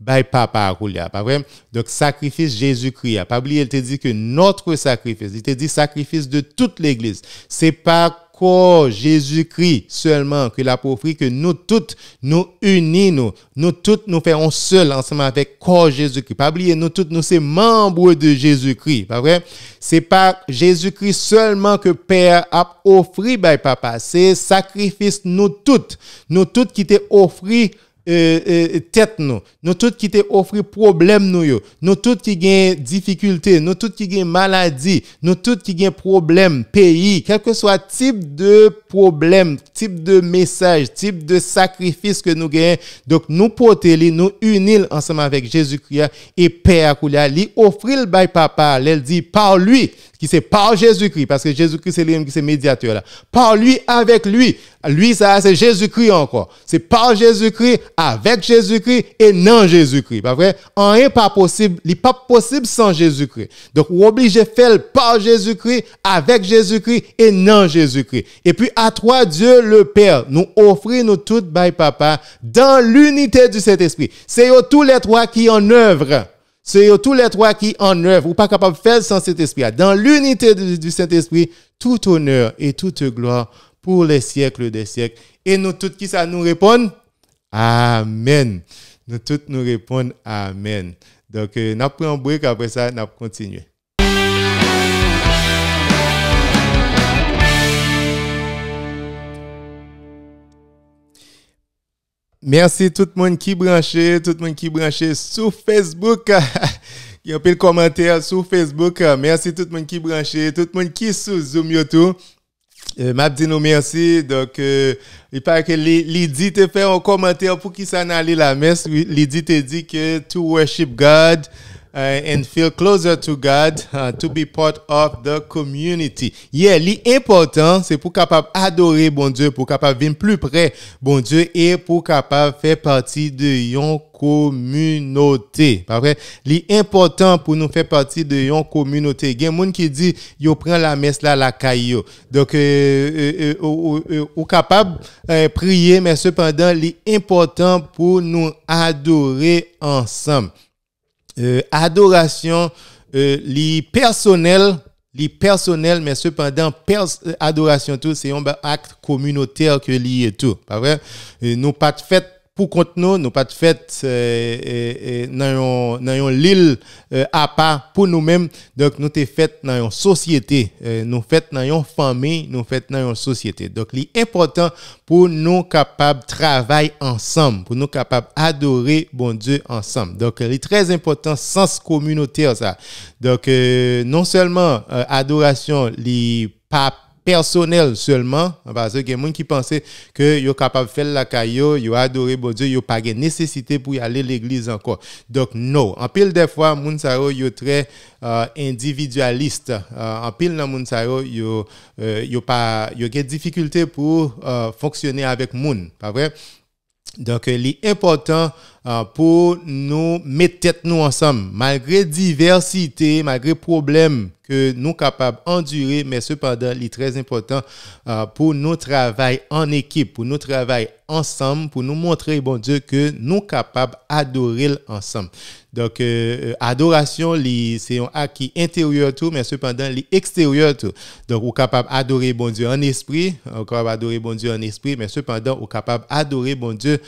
by papa coulia. Pas vrai? Donc, sacrifice Jésus-Christ. Pas oublier, il te dit que notre sacrifice, il te dit sacrifice de toute l'église. C'est pas corps Jésus-Christ seulement qu'il a offert que nous toutes nous unis nous, nous toutes nous faisons seuls ensemble avec corps Jésus-Christ. Pas oublier, nous toutes nous sommes membres de Jésus-Christ, pas vrai? C'est pas Jésus-Christ seulement que Père a offert ben, papa, c'est sacrifice nous toutes, nous toutes qui t'es offert euh, euh, tête nous, nous tous qui te offrir problème nous nous tous qui gagne difficulté, nous tous qui gagnent maladie, nous tous qui gagnent problème pays, quel que soit type de problème, type de message, type de sacrifice que nous gagnons. Donc nous porter nous unir ensemble avec Jésus-Christ et Père Koulia, lui offrir le bail papa, elle dit par lui c'est par Jésus-Christ, parce que Jésus-Christ, c'est lui qui c'est médiateur là. Par lui, avec lui. Lui, ça, c'est Jésus-Christ encore. C'est par Jésus-Christ, avec Jésus-Christ et non Jésus-Christ. Pas vrai? En est pas possible, il pas possible sans Jésus-Christ. Donc, vous obligez obligé faire par Jésus-Christ, avec Jésus-Christ et non Jésus-Christ. Et puis, à toi, Dieu le Père, nous offrir nous toutes, by papa, dans l'unité du Saint-Esprit. C'est tous les trois qui en œuvre. C'est tous les trois qui en œuvre, ou pas capable de faire sans cet esprit. Dans l'unité du Saint-Esprit, tout honneur et toute gloire pour les siècles des siècles. Et nous tous qui ça nous répond, Amen. Nous tous nous répondons Amen. Donc, euh, nous prenons un break après ça, nous continuons. Merci tout le monde qui branché, tout le monde qui branché sur Facebook. Il y a un peu de sur Facebook. Merci tout le monde qui branché, tout le monde qui est sur Zoom YouTube. Euh, m'a merci. Donc, euh, il paraît que Lydie te fait un commentaire pour qui s'en allait la messe. Lydie te dit que to worship God, Uh, and feel closer to God uh, to be part of the community. Yeah, l'important, c'est pour capable adorer bon Dieu, pour capable venir plus près bon Dieu et pour capable faire partie de yon communauté. Pas vrai? L'important pour nous faire partie de yon communauté. Il y a des gens qui disent, yo prend la messe là, la caillou. Donc, euh, euh, euh, ou euh, capable euh, prier, mais cependant, l'important pour nous adorer ensemble. Euh, adoration euh, li personnel li personnel, mais cependant, euh, adoration tout, c'est un acte communautaire que li et tout. Pas vrai? Euh, nous pas fait pour compte nous, nous pas de fête euh, dans une l'île à part pour nous-mêmes. Donc nous sommes fait dans une société, euh, nous fait dans une famille, nous fait dans une société. Donc important pour nous capables travailler ensemble, pour nous capables adorer bon Dieu ensemble. Donc il est très important sens communautaire ça. Donc euh, non seulement euh, adoration les pape, personnel seulement. Parce que y gens qui pensaient que yo capable de faire la caillou, yo adoré bon Dieu, yo pas de nécessité pour y aller à l'église encore. Donc, non. En pile des fois, moun gens yo, très individualistes. Euh, individualiste. Euh, en pile les moun yo, des euh, difficultés pour fonctionner avec moun. Pas vrai? Donc, l'important important euh, pour nous mettre nous ensemble, malgré diversité, malgré problèmes que nous sommes capables d'endurer, mais cependant, il est très important euh, pour nous travailler en équipe, pour nous travailler ensemble, pour nous montrer, bon Dieu, que nous sommes capables d'adorer ensemble. Donc, euh, adoration, c'est un acquis intérieur tout, mais cependant, il extérieur tout. Donc, on capable d'adorer bon Dieu en esprit, encore capable d'adorer bon Dieu en esprit, mais cependant, on sommes capables d'adorer bon Dieu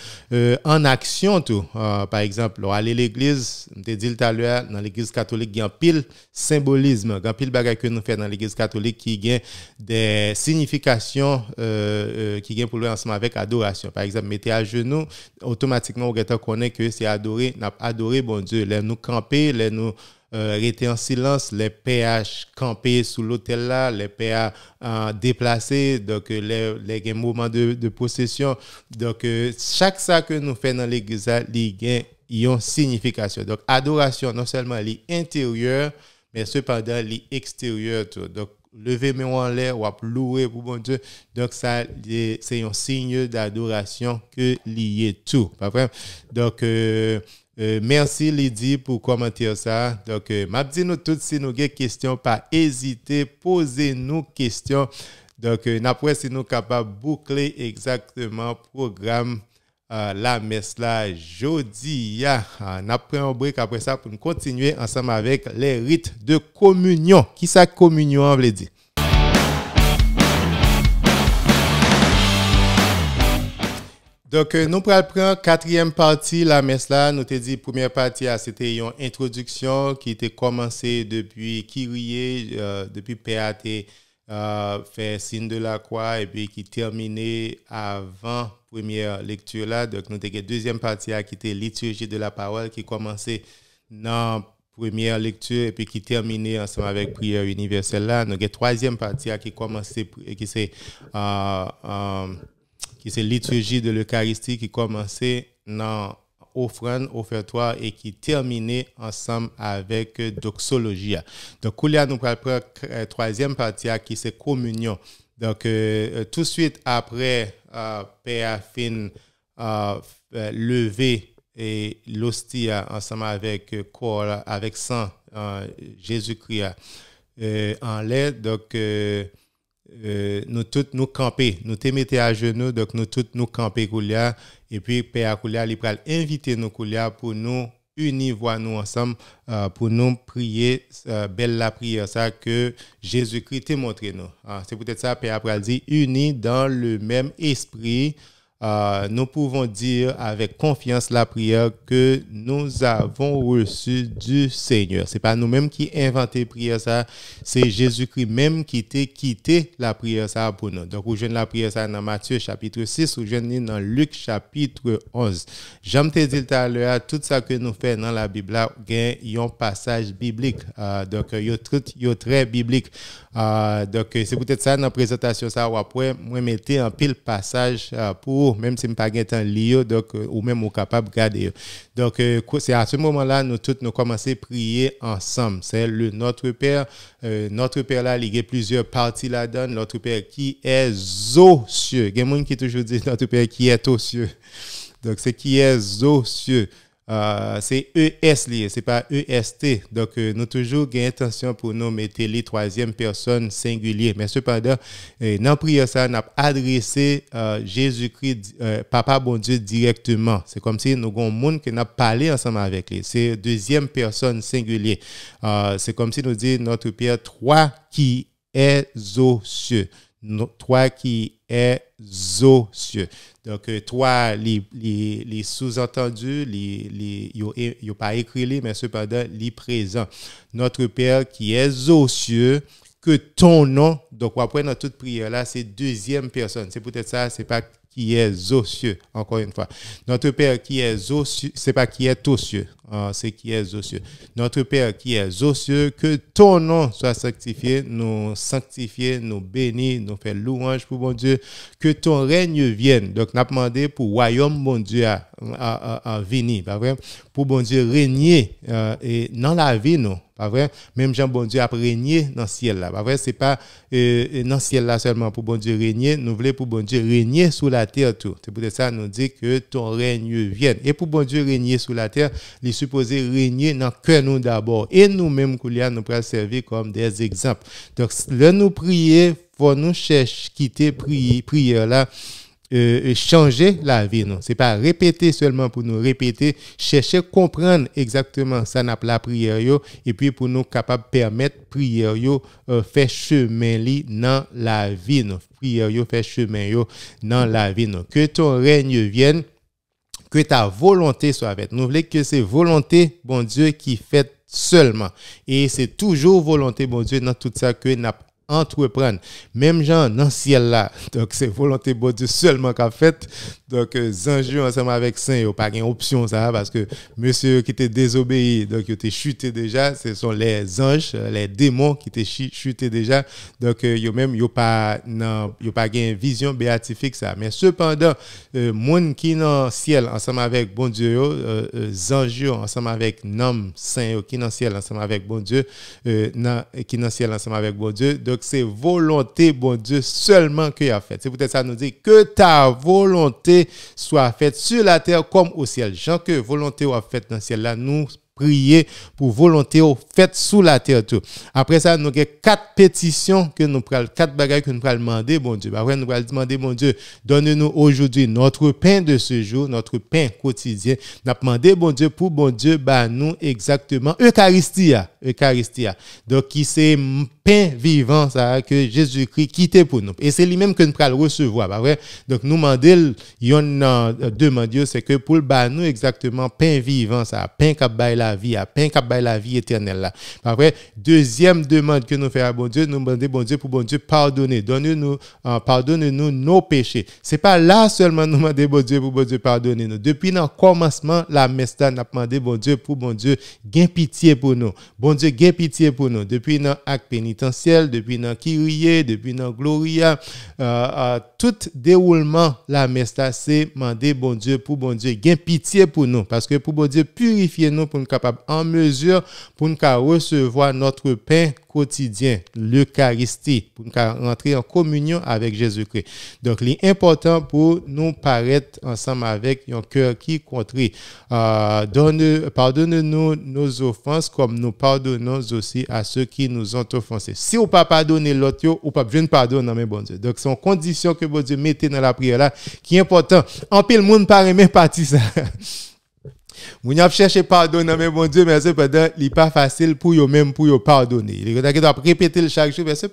en action tout. Euh, par exemple, aller l'église, je dit tout à l'heure, dans l'église catholique, il y a un symbolisme, il y pile bagage que nous faisons dans l'église catholique qui a des significations euh, euh, qui vient pour lui ensemble avec adoration. Par exemple, mettez à genoux, automatiquement, on connaît que c'est adoré n'a adoré bon Dieu, les nous camper, les nous euh, était en silence, les PH campés sous l'hôtel là, les PH euh, déplacés, donc euh, les, les moments de, possession. Donc, chaque ça que nous faisons dans l'église, il y a une signification. Donc, adoration, non seulement l'intérieur, mais cependant l'extérieur. Donc, lever mes en l'air ou louer pour bon Dieu. Donc, ça, c'est un signe d'adoration que lié tout. Pas Donc, euh, merci Lydie pour commenter ça. Donc, euh, m'a dit nous toutes si nous avons des questions, pas hésiter, posez-nous questions. Donc, euh, après, si nous sommes capables de boucler exactement le programme la messe là, jeudi. il On a un break après ça pour continuer ensemble avec les rites de communion. Qui ça communion veut dire? Donc, euh, nous prenons la quatrième partie, la messe là. Nous te dit, première partie, c'était une introduction qui était commencée depuis Kyrie, euh, depuis PAT, euh, fait signe de la croix, et puis qui terminait avant première lecture là. Donc, nous avons la deuxième partie qui était liturgie de la parole qui commençait dans première lecture et puis qui terminait ensemble avec prière universelle là. Nous avons la troisième partie qui commençait, qui c'est qui c'est liturgie de l'Eucharistie qui commençait dans offrande, offertoire et qui terminait ensemble avec doxologie. Donc, il nous prendre la euh, troisième partie qui c'est communion. Donc, euh, euh, tout de suite après, Père Fin euh, levé et l'hostie ensemble avec corps, avec sang, Jésus-Christ en l'air. Donc, euh, nous tous nous camper, nous te mettons à genoux, donc nous tous nous camper Koulia, et puis Père Koulia, il va inviter nous Koulia pour nous unir, voir nous ensemble, euh, pour nous prier, euh, belle la prière, ça que Jésus-Christ a montré nous. Ah, c'est peut-être ça, Père après dit, unis dans le même esprit, euh, nous pouvons dire avec confiance la prière que nous avons reçue du Seigneur. ce n'est pas nous-mêmes qui inventé prière ça, c'est Jésus-Christ même qui a quitté la prière ça pour nous. Donc, vous jeune la prière ça dans Matthieu chapitre 6, ou jeune dans Luc chapitre 11. J'aime te dire tout à l'heure, tout ça que nous faisons dans la Bible y a un passage biblique. Euh, donc, il y a très biblique. Euh, donc, c'est peut-être ça dans la présentation ça, ou après, moi, mettez un pile passage pour même si je n'ai pas temps lire, donc, euh, ou même on capable de garder. Donc, euh, c'est à ce moment-là, nous tous, nous commençons à prier ensemble. C'est le Notre Père. Euh, notre Père là, il y a plusieurs parties là-dedans. Notre Père qui est aux cieux. Il y a qui toujours dit Notre Père qui est aux cieux. Donc, c'est qui est aux cieux. Euh, c'est ES lié, c'est pas EST. Donc, euh, nous toujours gain intention pour nous mettre les troisième personne singulier. Mais cependant, euh, dans la prière, ça, avons adressé euh, Jésus-Christ, Papa bon Dieu, directement. C'est comme si nous avons un monde qui n'a parlé ensemble avec lui. C'est deuxième personne singulier. c'est comme si nous disions, notre Père, toi qui es aux cieux toi qui es aux cieux. Donc, euh, toi, les, les, sous-entendus, les, ils n'ont pas écrit, mais cependant, les présents. Notre Père qui est aux cieux, que ton nom, donc après dans toute prière là, c'est deuxième personne. C'est peut-être ça, c'est pas qui est aux cieux, encore une fois. Notre Père qui est aux cieux, c'est pas qui est aux cieux, hein, c'est qui est aux cieux. Notre Père qui est aux cieux, que ton nom soit sanctifié, nous sanctifier, nous bénir, nous faire louange pour bon Dieu, que ton règne vienne. Donc, nous demandé pour royaume, bon Dieu, à, venir, Pour bon Dieu régner euh, et dans la vie, non pas vrai? Même Jean bon Dieu a régné dans le ciel là. Pas vrai? C'est pas euh, euh, dans le ciel là seulement pour bon Dieu régner. Nous voulons pour bon Dieu régner sur la terre tout. C'est pour ça nous dit que ton règne vienne. Et pour bon Dieu régner sur la terre, il est supposé régner dans que nous d'abord. Et nous-mêmes, nous pourrons servir comme des exemples. Donc, le nous prier, faut nous chercher quitter prier, prière là euh, changer la vie. Ce n'est pas répéter seulement pour nous répéter, chercher comprendre exactement ça n'a la prière et puis pour nous permettre prière euh, faire chemin dans la vie. Non. Prière faire chemin dans la vie. Non. Que ton règne vienne, que ta volonté soit faite. Nous voulons que c'est volonté, bon Dieu, qui fait seulement. Et c'est toujours volonté, bon Dieu, dans tout ça que n'a entreprendre. Même gens dans le ciel là. Donc, c'est volonté de Dieu seulement qu'a fait. Donc, Zanjou euh, ensemble avec Saint, il pas une option ça, parce que monsieur qui était désobéi, donc il était chuté déjà. Ce sont les anges, les démons qui étaient chuté déjà. Donc, il euh, même, a pas, pas une vision béatifique ça. Mais cependant, euh, monde qui dans le ciel ensemble avec bon Dieu, euh, euh ensemble avec Nom Saint, qui dans le ciel ensemble avec bon Dieu, euh, qui dans le ciel ensemble avec bon Dieu. Donc, donc, c'est volonté, bon Dieu, seulement que a fait. C'est peut-être ça nous dit que ta volonté soit faite sur la terre comme au ciel. Jean que volonté soit faite dans le ciel là, nous prier pour volonté au fait sous la terre tout. Après ça, nous avons quatre pétitions que nous prenons, quatre bagages que nous prenons demander, bon Dieu. Après, nous prenons demander, bon Dieu, donne-nous aujourd'hui notre pain de ce jour, notre pain quotidien. Nous avons demandé, bon Dieu, pour bon Dieu, bah, nous exactement, Eucharistia, Eucharistia. Donc, qui c'est pain vivant, ça, que Jésus-Christ quitte pour nous. Et c'est lui-même que nous prenons recevoir, bah, ouais Donc, nous demandons, il y a euh, mon c'est que pour bah, nous exactement pain vivant, ça, pain qui la vie, à pain la vie éternelle là. Après, deuxième demande que nous faisons à bon Dieu, nous demandons bon Dieu pour bon Dieu pardonner, donne-nous, pardonne-nous nos péchés. C'est pas là seulement nous demander bon Dieu pour bon Dieu pardonner nous. Depuis le commencement, la messe n'a demandé bon Dieu pour bon Dieu, gain pitié pour nous. Bon Dieu, gain pitié pour nous. Depuis dans acte pénitentiel, depuis dans Kyrie, depuis dans Gloria, tout déroulement, la Mesta, c'est demander bon Dieu pour bon Dieu, gain pitié pour nous. Parce que pour bon Dieu, purifier nous pour nous en mesure pour nous recevoir notre pain quotidien, l'Eucharistie, pour nous rentrer en communion avec Jésus-Christ. Donc, il est important pour nous paraître ensemble avec un cœur qui contrit. Euh, pardonne-nous nos offenses comme nous pardonnons aussi à ceux qui nous ont offensés. Si on pas pardonner l'autre, on pas pardonnez pardonner, mais bon Dieu. Donc, c'est une condition que vous Dieu mettez dans la prière là, qui est important. En pile, le monde paraît même partie, ça. Moun a cherché pardon, mais bon Dieu, mais cependant, il n'est pas facile pour eux même pour eux pardonner. Il doivent répéter le chaque jour, mais ce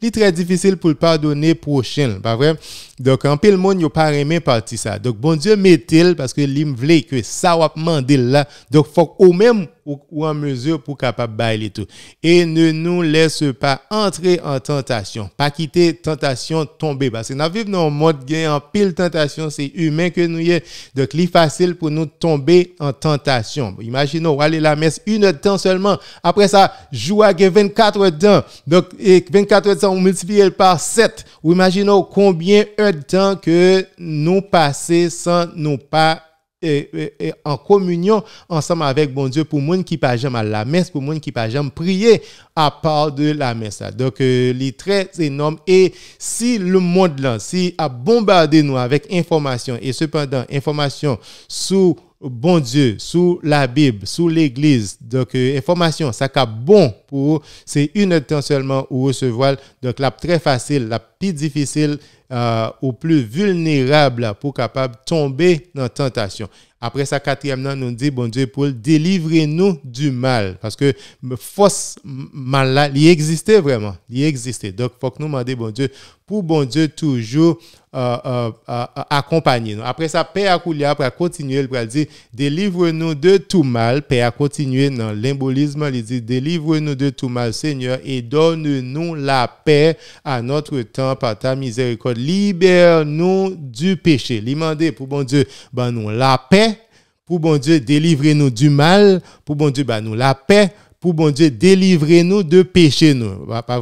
il est très difficile pour le pardonner prochain, pas vrai? Donc, en pile monde, n'a pas aimé parti ça. Donc, bon Dieu, mettez-le parce que il voulait que ça va demander là. Donc, faut au même ou, en mesure pour capable bailler tout. Et ne nous laisse pas entrer en tentation, pas quitter tentation tomber parce que nous vivons dans un monde gain en pile tentation, c'est humain que nous y est. Donc il est facile pour nous tomber en tentation. Imaginons aller la messe une heure de temps seulement. Après ça, jouer à 24 heures de temps. Donc 24 heures de temps on multiplie par 7. Ou imaginons combien heures de temps que nous passons sans nous pas et, en communion ensemble avec bon Dieu pour monde qui pas jamais à la messe, pour monde qui pas jamais prier à part de la messe. Donc, euh, les traits énormes. Et si le monde là, si a bombardé nous avec information, et cependant, information sous bon Dieu, sous la Bible, sous l'Église. Donc, euh, information, ça cap bon pour C'est une seulement pour recevoir. Donc, la très facile, la plus difficile euh, ou plus vulnérable pour capable tomber dans la tentation. Après sa quatrième, nous dit, bon Dieu, pour délivrer nous du mal. Parce que force mal là, il existait vraiment. Il existait. Donc, il faut que nous demandions, bon Dieu, pour bon Dieu toujours euh, euh, euh, accompagner nous. Après ça, Père a après continuer, il va dire, délivre-nous de tout mal. Père continuer dans l'embolisme, il dit, délivre-nous de tout mal, Seigneur, et donne-nous la paix à notre temps par ta miséricorde. Libère-nous du péché. Limandez pour bon Dieu, ben nous la paix. Pour bon Dieu, délivre-nous du mal. Pour bon Dieu, ben nous la paix pour bon Dieu délivrez nous de péché nous. Pas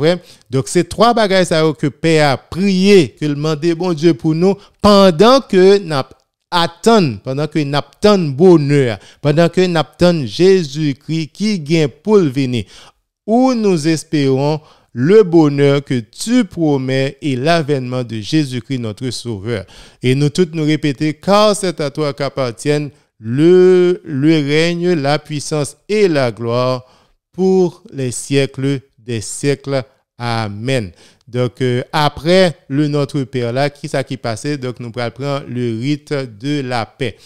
Donc ces trois bagages ça que Père a prié, que le bon Dieu pour nous pendant que nous attend pendant que n'attend bonheur, pendant que n'attend Jésus-Christ qui vient pour venir. Où nous espérons le bonheur que tu promets et l'avènement de Jésus-Christ notre Sauveur. Et nous toutes nous répéter, car c'est à toi qu'appartiennent le, le règne, la puissance et la gloire pour les siècles des siècles. Amen. Donc, euh, après le Notre Père, là, qui ça qui passait? Donc, nous prenons le rite de la paix.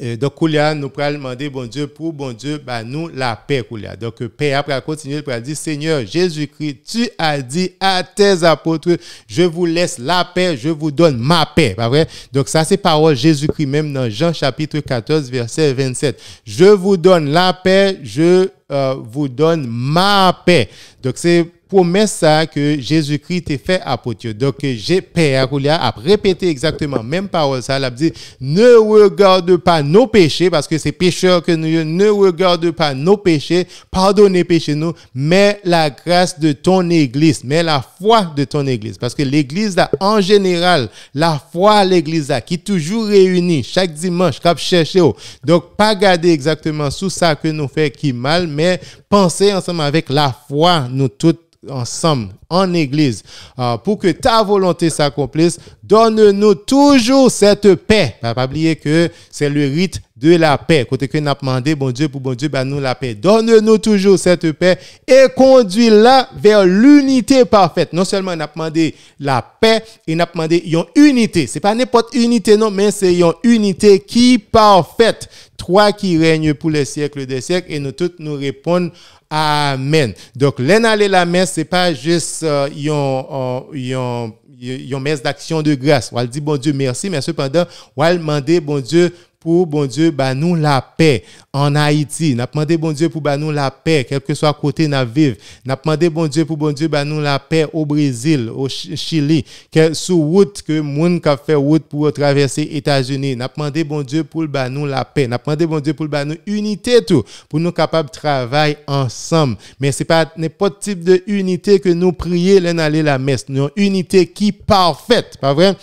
Euh, donc, Koulia, nous prenons demander, bon Dieu, pour bon Dieu, bah, nous, la paix, Koulia. Donc, euh, paix, après, continuer, va dire, Seigneur Jésus-Christ, tu as dit à tes apôtres, je vous laisse la paix, je vous donne ma paix. Pas vrai? Donc, ça, c'est parole Jésus-Christ, même dans Jean chapitre 14, verset 27. Je vous donne la paix, je euh, vous donne ma paix. Donc c'est promesse ça que Jésus-Christ est fait apôtre. Donc, j'ai Père a répété exactement même parole ça. a dit, ne regarde pas nos péchés, parce que c'est pécheur que nous, ne regarde pas nos péchés, pardonnez péchés nous, mais la grâce de ton église, mais la foi de ton église. Parce que l'église a en général, la foi l'église a qui toujours réunit chaque dimanche, cap chercher. Donc, pas garder exactement sous ça que nous fait qui mal, mais penser ensemble avec la foi, nous toutes ensemble en Église ah, pour que ta volonté s'accomplisse. Donne-nous toujours cette paix. Bah, pas oublier que c'est le rite de la paix. Côté que nous avons demandé, bon Dieu, pour bon Dieu, ben nous la paix. Donne-nous toujours cette paix et conduis-la vers l'unité parfaite. Non seulement nous avons demandé la paix, nous avons demandé une unité. C'est pas n'importe unité, non, mais c'est une unité qui parfaite. Toi qui règne pour les siècles des siècles et nous tous nous répondons Amen. Donc, l'en la messe, c'est pas juste une euh, euh, messe d'action de grâce. On dit bon Dieu merci, mais cependant, on demander bon Dieu pour, bon Dieu, bah, nous la paix en Haïti. N'a demandé, bon Dieu, pour bah, nous la paix, quel que soit côté n'a vive. N'a demandé, bon Dieu, pour, bon Dieu, bah, nous la paix au Brésil, au Chili, que, sous route que moun ka fait route pour traverser États-Unis. N'a demandé, bon Dieu, pour, bah, nous la paix. N'a demandé, bon Dieu, pour, bah, nous unité tout, pour nous capables de travailler ensemble. Mais c'est pas pas type de unité que nous prions l'un aller la messe. Nous, unité qui parfaite, pas vrai?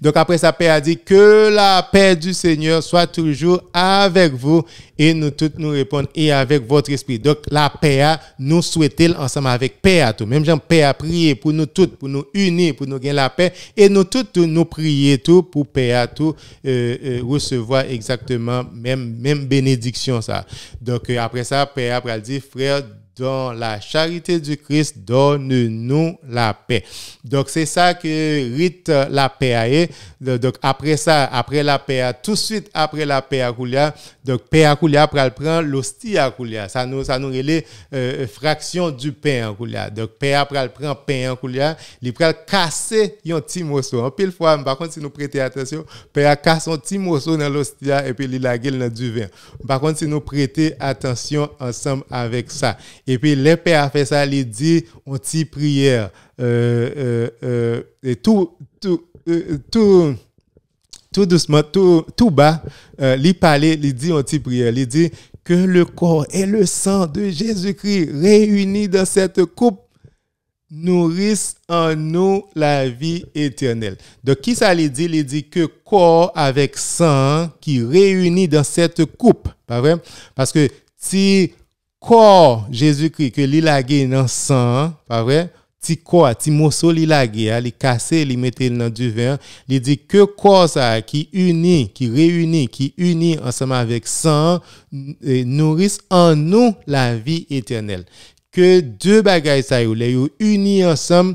Donc après ça, paix a dit que la paix du Seigneur soit toujours avec vous et nous toutes nous répondons et avec votre esprit. Donc la paix a, nous souhaiter ensemble avec paix à tout. Même Jean paix a prié pour nous toutes, pour nous unir, pour nous gagner la paix et nous toutes nous prier tout pour paix à tout euh, euh, recevoir exactement même même bénédiction ça. Donc euh, après ça Père a dit frère dans la charité du Christ, donne-nous la paix. Donc, c'est ça que rite la paix Donc, après ça, après la paix, tout de suite après la paix à Koulia, donc paix à Koulia, après elle prend l'hostie à Ça nous, ça nous relève euh, fraction du pain à Donc, paix après elle prend pain à il prend casser un petit morceau. En pile fois, par contre, si nous prêtons attention, paix à casser un petit morceau dans l'hostie et puis il la gueule dans du vin. Par contre, si nous prêtons attention ensemble avec ça. Et puis, le père a fait ça, il dit, on dit prière. Euh, euh, euh, et tout, tout, tout, tout doucement, tout, tout bas, il parlait, il dit, on petit prière. Il dit que le corps et le sang de Jésus-Christ réunis dans cette coupe nourrissent en nous la vie éternelle. Donc, qui ça lui dit? Il dit que corps avec sang qui réunit dans cette coupe. Pas Parce que si « Quoi, Jésus-Christ que a est dans sang, pas vrai? Ti corps, ti morceau li hein, li cassé, li mis dans du vin, Il dit que corps ça qui unit, qui réunit, qui unit ensemble avec sang, euh, nourrissent en nous la vie éternelle. Que deux bagages ça yo, les unis ensemble,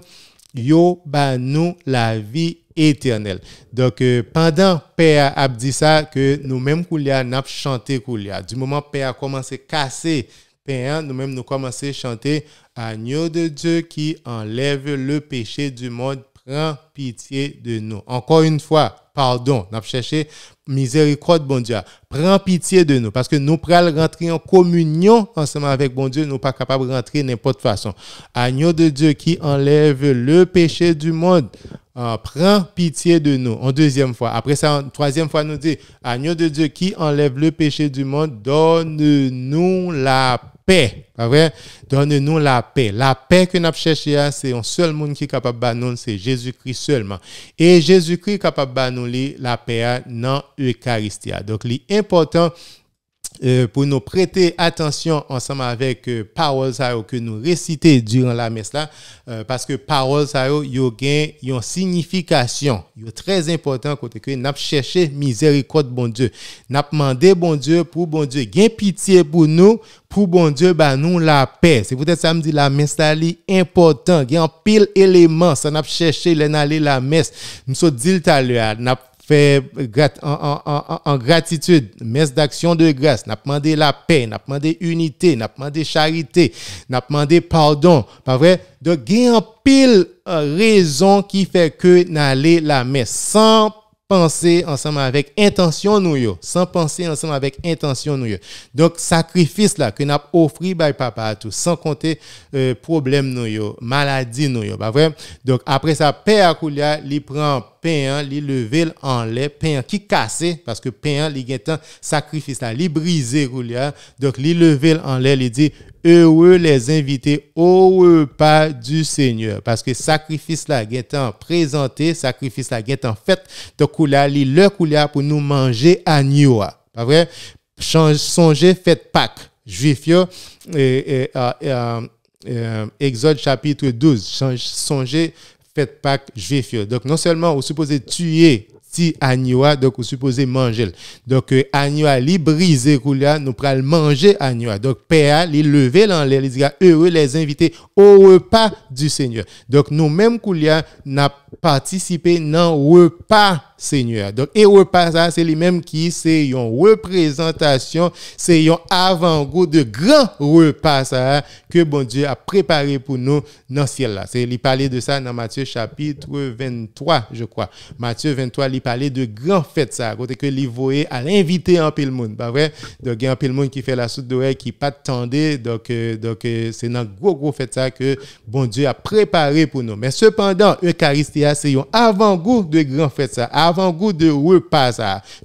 yo ba nous la vie éternelle. Donc, euh, pendant Père a dit ça, que nous-mêmes, Koulia, n'a chanté Du moment Père a commencé à casser nous-mêmes, nous commençons à chanter Agneau de Dieu qui enlève le péché du monde, prends pitié de nous. Encore une fois, pardon, nous avons cherché miséricorde, bon Dieu. Prends pitié de nous, parce que nous prenons rentrer en communion ensemble avec bon Dieu, nous pas capables de rentrer n'importe façon. Agneau de Dieu qui enlève le péché du monde, prend euh, prends pitié de nous. En deuxième fois. Après ça, en troisième fois, nous dit, Agneau de Dieu qui enlève le péché du monde, donne-nous la paix. Donne-nous la paix. La paix que nous cherchons, c'est un seul monde qui est capable de nous, c'est Jésus-Christ seulement. Et Jésus-Christ est capable de nous la paix dans l'Eucharistie. Donc, l'important, euh, pour nous prêter attention ensemble avec euh, paroles que nous réciter durant la messe là euh, parce que paroles sayo yo une signification yo très important côté que n'a cherché miséricorde bon Dieu n'a demandé bon Dieu pour bon Dieu gain pitié pour nous pour bon Dieu bah nous la paix c'est peut-être ça me la messe là important gain pile élément ça n'a cherché l'en aller la messe nous dit tout à l'heure fait en, gratitude, messe d'action de grâce, n'a demandé la paix, n'a demandé unité, n'a demandé charité, n'a demandé pardon, pas vrai? Donc, il y a pile euh, raison qui fait que n'aller la messe sans penser ensemble avec intention nous yo, sans penser ensemble avec intention nous yo. Donc sacrifice là que n'a offert par papa tout, sans compter euh, problème nous yo, maladie nous yo, pas vrai? Donc après ça paix à il prend pain li levé en lait pain qui cassé parce que pain li gagne sacrifice là li brisé donc li levé en l'air. li dit heureux les invités au repas du Seigneur parce que sacrifice là guetan présenté sacrifice la guetan fait donc là li le couleur pour nous manger agneau pas vrai change songer fête Pâques juif yo et, eh, eh, ah, eh, ah, Exode chapitre 12, songez pas je vais Donc, non seulement vous supposez tuer si agneau, donc vous supposez manger. Donc, euh, agneau, briser, Koulia, nous pral manger agneau. Donc, Père, li levé dans l'air, il dit, heureux les invités au repas du Seigneur. Donc, nous-mêmes, koulia, n'a participer le repas Seigneur. Donc, et repas, c'est les même qui, c'est une représentation, c'est un avant-goût de grand repas, que bon Dieu a préparé pour nous dans le ciel, là. C'est, il parlait de ça dans Matthieu chapitre 23, je crois. Matthieu 23, il parlait de grands fêtes, ça, côté que il voyait à l'invité en pile monde, pas vrai? Donc, il y a un pile monde qui fait la soupe d'oreille, qui pas tendait. Donc, euh, donc, euh, c'est dans gros, gros fait ça, que bon Dieu a préparé pour nous. Mais cependant, Eucharistie c'est avant-goût de grand fête ça, avant-goût de repas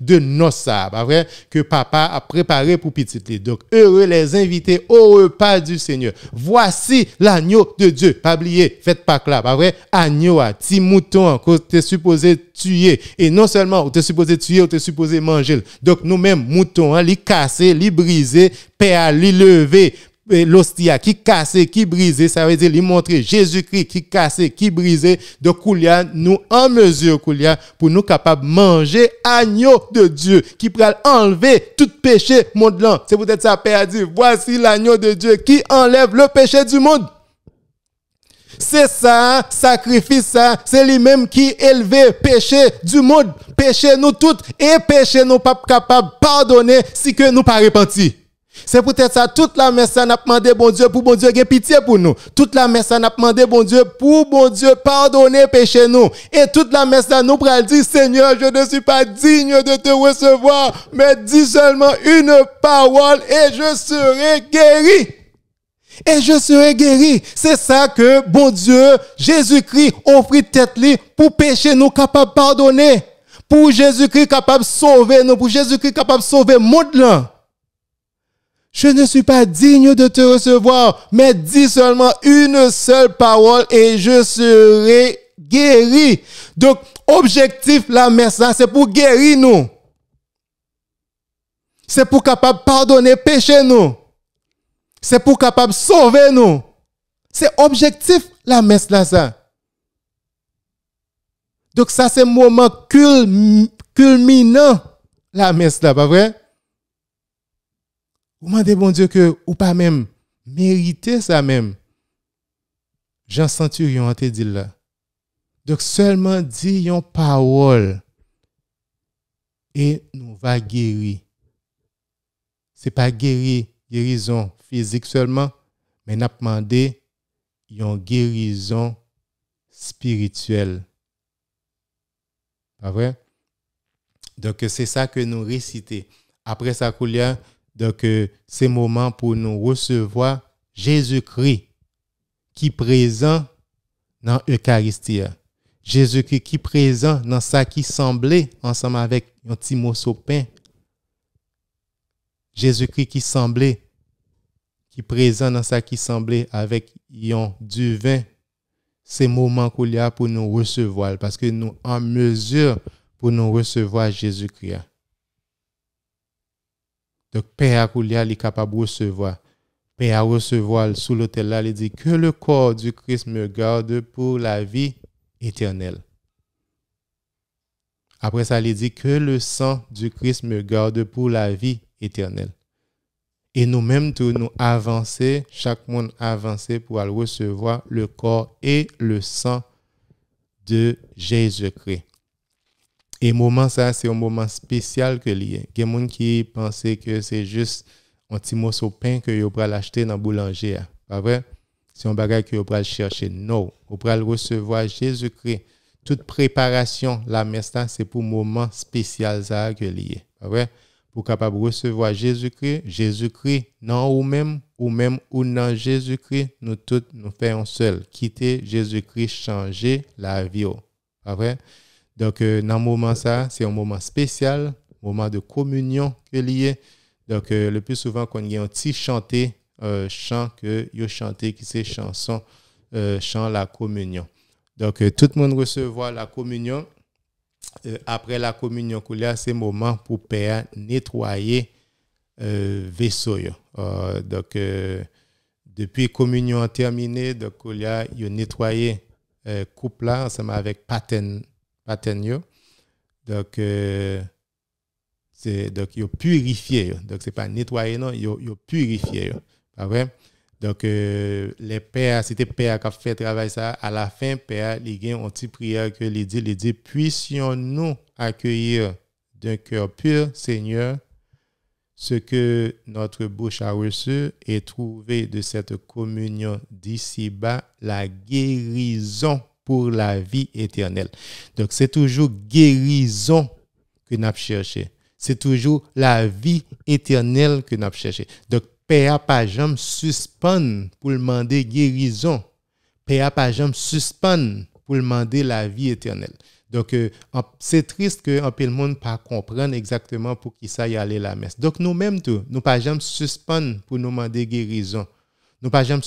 de nos ça, vrai, que papa a préparé pour petit Donc, heureux les invités au repas du Seigneur. Voici l'agneau de Dieu. Pas oublier, faites pas là, pas vrai, agneau, petit mouton, que es supposé tuer. Et non seulement, tu es supposé tuer, tu es supposé manger. Donc, nous-mêmes, moutons, hein, à les casser, les briser, père, les lever, L'ostia qui cassé, qui brisé, ça veut dire lui montrer Jésus-Christ qui cassé, qui brisé, de Koulia, nous en mesure, pour nous capables de manger agneau de Dieu, qui pourra enlever tout péché monde là. C'est peut-être ça, Père voici l'agneau de Dieu qui enlève le péché du monde. C'est ça, sacrifice ça, c'est lui-même qui élevé péché du monde, péché nous toutes, et péché nous pas capables pardonner si que nous pas repentis. C'est peut-être ça, toute la messe, ça n'a demandé, bon Dieu, pour bon Dieu, ait pitié pour nous. Toute la messe, ça n'a demandé, bon Dieu, pour bon Dieu, pardonner péché nous. Et toute la messe, ça nous dire, Seigneur, je ne suis pas digne de te recevoir, mais dis seulement une parole et je serai guéri. Et je serai guéri. C'est ça que bon Dieu, Jésus-Christ, offrit tête pour péché nous capable pardonner. Pour Jésus-Christ capable sauver nous. Pour Jésus-Christ capable sauver monde là je ne suis pas digne de te recevoir, mais dis seulement une seule parole et je serai guéri. Donc, objectif, la messe, là, c'est pour guérir nous. C'est pour capable pardonner péché nous. C'est pour capable sauver nous. C'est objectif, la messe, là, ça. Donc, ça, c'est moment culminant, la messe, là, pas vrai? Vous demandez, bon Dieu, que ou pas même mériter ça même. Jean Centurion a te dit là. Donc seulement dit une parole et nous va guérir. C'est pas guérir, guérison physique seulement, mais n'a demandé une guérison spirituelle. Pas vrai? Donc c'est ça que nous réciter. Après ça, Koulia, donc, euh, c'est moment pour nous recevoir Jésus-Christ qui est présent dans l'Eucharistie. Jésus-Christ qui est présent dans ça qui semblait ensemble avec un petit morceau pain. Jésus-Christ qui semblait qui présent dans ça qui semblait avec un du vin. C'est moment qu'il y a pour nous recevoir parce que nous en mesure pour nous recevoir Jésus-Christ. Donc, Père Koulia est capable de recevoir. Père recevoir sous l'autel là, il dit que le corps du Christ me garde pour la vie éternelle. Après ça, il dit que le sang du Christ me garde pour la vie éternelle. Et nous-mêmes, tous nous avancer, chaque monde avancer pour aller recevoir le corps et le sang de Jésus-Christ. Et moment ça, c'est un moment spécial que lié. Il y a des gens qui pensaient que c'est juste un petit morceau de pain que vous pouvez acheter dans la boulangerie. vrai? C'est un bagage que vous pouvez chercher. Non. Vous pouvez recevoir Jésus-Christ. Toute préparation, la messe, c'est pour un moment spécial ça que lié. Pas vrai? Pour capable recevoir Jésus-Christ, Jésus-Christ, non ou même, ou même ou non Jésus-Christ, nous tous nous faisons seul. Quitter Jésus-Christ, changer la vie. vrai? Donc, euh, dans ce moment ça, c'est un moment spécial, un moment de communion que lié. Donc, euh, le plus souvent, quand il y a un petit chanté, euh, chant que yo chanté, qui c'est chanson, euh, chant la communion. Donc, tout le monde recevoir la communion. après la communion, c'est le moment pour père nettoyer le vaisseau. donc, depuis communion terminée, donc, il y a nettoyé couple là, ensemble avec paten donc, euh, c'est donc purifié. Donc, c'est pas nettoyer, non, il yo purifié. Pas vrai? Donc, euh, les pères, c'était Père qui a fait travail ça. À la fin, père, il y a une prière que les dit, les dit, puissions-nous accueillir d'un cœur pur, Seigneur, ce que notre bouche a reçu et trouver de cette communion d'ici-bas la guérison pour la vie éternelle. Donc, c'est toujours guérison que nous cherché. C'est toujours la vie éternelle que nous cherché. Donc, Père Pajam suspend pour demander guérison. Père Pajam suspend pour demander la vie éternelle. Donc, euh, c'est triste que un peu le monde pas comprendre exactement pour qui ça y aller la messe. Donc, nous-mêmes, nous pas jamais pour nous demander guérison. Nous pas jamais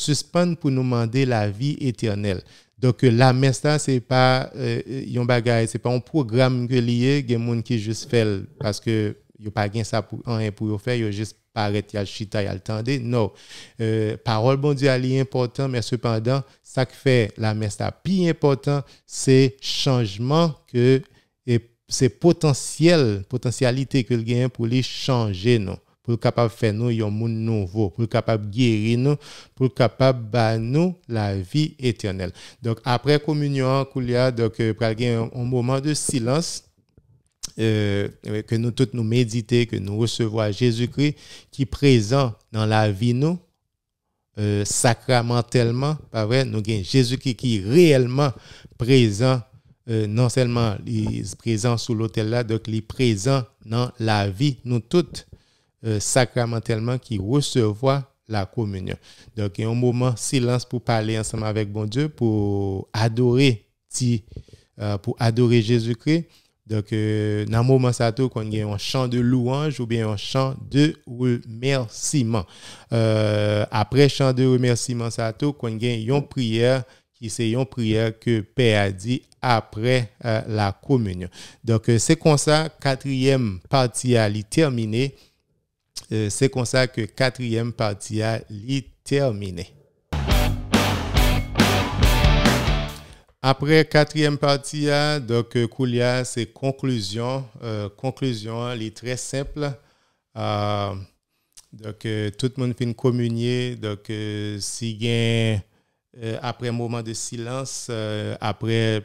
pour nous demander la vie éternelle. Donc, euh, la messe, ça, c'est pas un euh, c'est pas un programme que lié, il y a gens qui juste fait parce que n'y pas gain ça pour rien faire, il juste pas il y chita, il y a Non. la euh, parole bon Dieu, est important, mais cependant, ça qui fait la messe, la plus important, c'est changement que, et c'est potentiel, potentialité que le a pour les changer, non pour capable faire nous un monde nouveau, pour capable guérir nous, pour capable ba nous la vie éternelle. Donc après communion, Koulia, donc euh, un, un moment de silence. Euh, que nous tous nous méditer, que nous recevons Jésus-Christ qui est présent dans la vie nous, euh, sacramentellement, pas vrai, nous avons Jésus-Christ qui est réellement présent, non seulement il est présent sous l'autel là, donc il est présent dans la vie nous toutes. Euh, sacramentellement qui recevra la communion. Donc, il y a un moment silence pour parler ensemble avec bon Dieu, pour adorer, euh, pour adorer Jésus-Christ. Donc, euh, dans le moment ça qu'on a un chant de louange ou bien un chant de remerciement. Euh, après chant de remerciement ça qu'on a une prière qui est une prière que Père a dit après la communion. Donc, c'est comme ça, quatrième partie à terminée. Euh, c'est comme ça que quatrième partie a terminée. Après quatrième partie, euh, donc euh, Koulia, c'est conclusion. Euh, conclusion, est très simple. donc, tout le monde finit communier. Donc, si après un moment de silence, après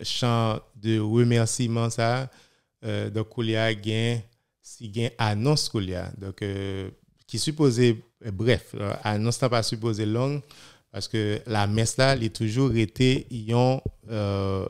chant de remerciement, ça, donc Koulia gain si une annonce y a Donc, euh, qui supposait, euh, bref, annonce n'a pas supposé longue parce que la messe là, elle est toujours été, une euh,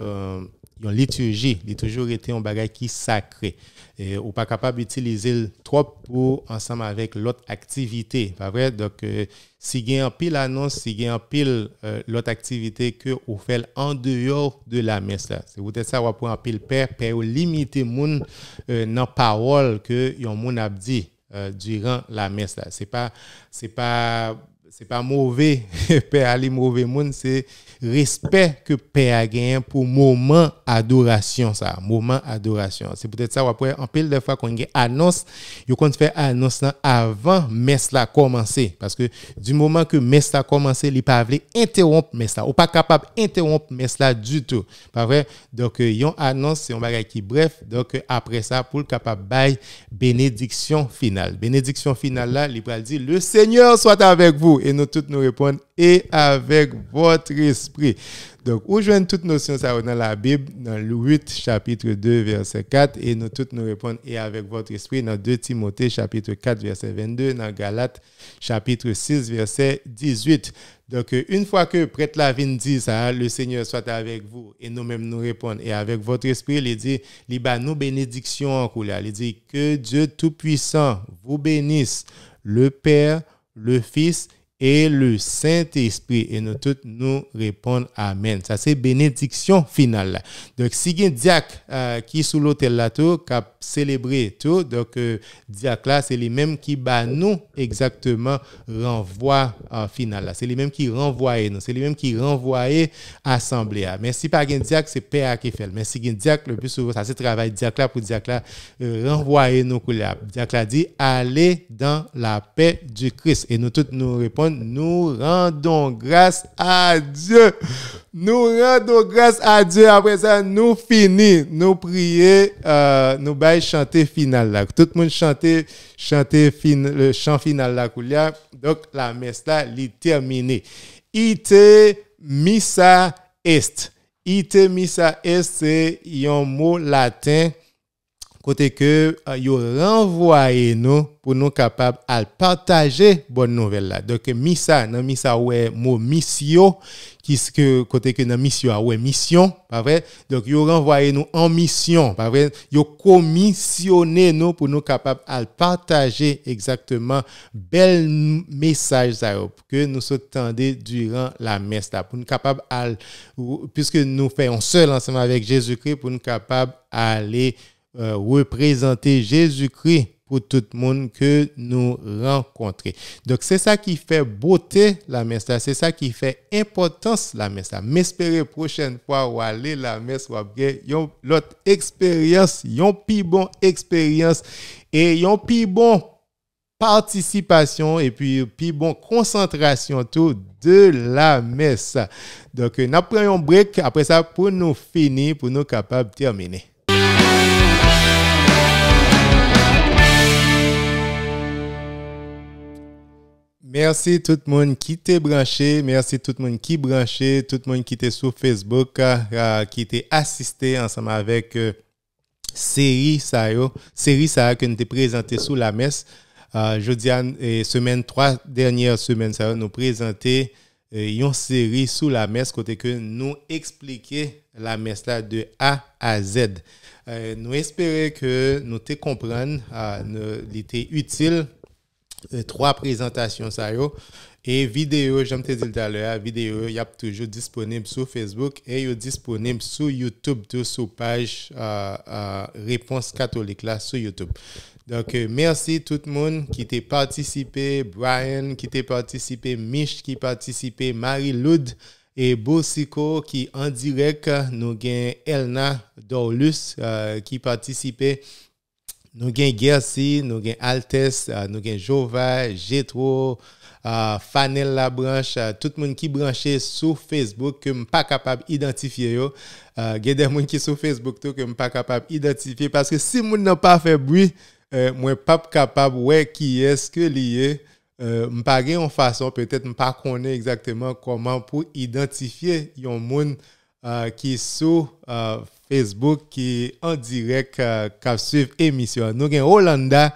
euh liturgie, elle est toujours été un bagage qui est sacré et ou pas capable d'utiliser trop pour ensemble avec l'autre activité. Pas vrai? Donc, euh, si vous y un pile annonce, si vous y un pile euh, l'autre activité que vous faites en dehors de la messe, c'est vous être ça, vous pouvez un pile père, père, limiter monde euh, dans parole que yon moun a dit euh, durant la messe. Ce n'est pas, c'est pas n'est pas mauvais, Père Ali, mauvais monde, c'est respect que Père a gagné pour moment adoration, ça, moment adoration. C'est peut-être ça, après, en pile de fois qu'on a annonce, il compte faire annonce avant messe la commencer. Parce que du moment que messe la commencé, il pas interrompre messe là, ou pas capable interrompre messe du tout. Pas vrai? Donc, euh, yon annonce, c'est un bagage qui bref. Donc, euh, après ça, pour le capable bail bénédiction finale. Bénédiction finale là, il va dire, le Seigneur soit avec vous et nous toutes nous répondons, et avec votre esprit. Donc, où je joignent toutes notion ça dans la Bible, dans le 8 chapitre 2 verset 4 et nous toutes nous répondons, et avec votre esprit dans 2 Timothée chapitre 4 verset 22, dans Galate chapitre 6 verset 18. Donc, une fois que prête la vie dit ça, le Seigneur soit avec vous et nous-mêmes nous répondons. Et avec votre esprit, il dit, il nous bénédiction en couleur. Il dit, que Dieu Tout-Puissant vous bénisse, le Père, le Fils et le Saint-Esprit. Et nous tous nous répondons Amen. Ça, c'est bénédiction finale. Donc, si euh, qui sous l'hôtel là, tout, qui a célébré tout, donc, euh, là, c'est les même qui bat nous exactement renvoi en finale C'est les même qui renvoie nous. C'est les même qui renvoie l'assemblée. Merci si pas un c'est Père qui fait. Mais si le plus souvent, ça, c'est travail diac là pour diac là, euh, renvoyer nous. Diac là dit, allez dans la paix du Christ. Et nous tous nous répondons nous rendons grâce à Dieu. Nous rendons grâce à Dieu. Après ça, nous finissons. Nous prions, euh, nous baillons chanter final là. Tout le monde chanter, chanter le chant final là. Donc, la messe là, est terminée. Ite missa est. Ite missa est, c'est un mot latin côté que euh, yo renvoyé nous pour nous capables à partager bonne nouvelle là. Donc misa dans misa ouais mot mission qui ce que côté que nous mission ah, ouais mission, pas vrai? Donc yo renvoyé nous en mission, pas vrai? Yo commissionné nous pour nous capables à partager exactement bel message ça que nous entendons durant la messe là pour nous capables à puisque nous faisons seul ensemble avec Jésus-Christ pour nous capables à aller euh, représenter Jésus-Christ pour tout le monde que nous rencontrer. Donc, c'est ça qui fait beauté la messe c'est ça qui fait importance la messe là. M'espérer prochaine fois ou aller la messe ou après, l'autre expérience, yon plus bon expérience et yon plus bon participation et puis plus bon concentration tout de la messe. Donc, euh, nous prenons un break après ça pour nous finir, pour nous capables de terminer. Merci tout le monde qui t'est branché, merci tout le monde qui branché, tout le monde qui était sur Facebook, euh, euh, qui t'est assisté ensemble avec euh, série ça série ça que nous t'ai présenté sous la messe. jeudi et semaine trois dernières semaines ça nous présenté une série sous la messe côté que nous expliquer la messe là de A à Z. nous espérons que nous t'ai comprendre, que nous était utile trois présentations ça est. Et vidéo, j'aime te dire tout à l'heure, vidéo, il y a toujours disponible sur Facebook et il est disponible sur YouTube, tout sur page euh, euh, Réponse catholique là sur YouTube. Donc, euh, merci tout le monde qui t'a participé, Brian qui t'a participé, Mich qui participé, marie loude et Bosico qui en direct, nous gain Elna Dorlus qui participait. Nou gen Gersi, nou gen Altes, euh, nou gen Jova, Jetro, euh, Fanel Labranche, euh, tout moun ki branche sou Facebook ke m pa kapab identifiye yo. Gede moun ki sou Facebook tou ke m pa kapab identifiye. Paske si moun nan pa febwi, mwen pap kapab wey ki eske liye. M pa gen yon fason, petet m pa konen exactement koman pou identifiye yon moun ki sou Facebook. Euh, Facebook qui en direct euh, qui a suivre émission. Nous avons Hollanda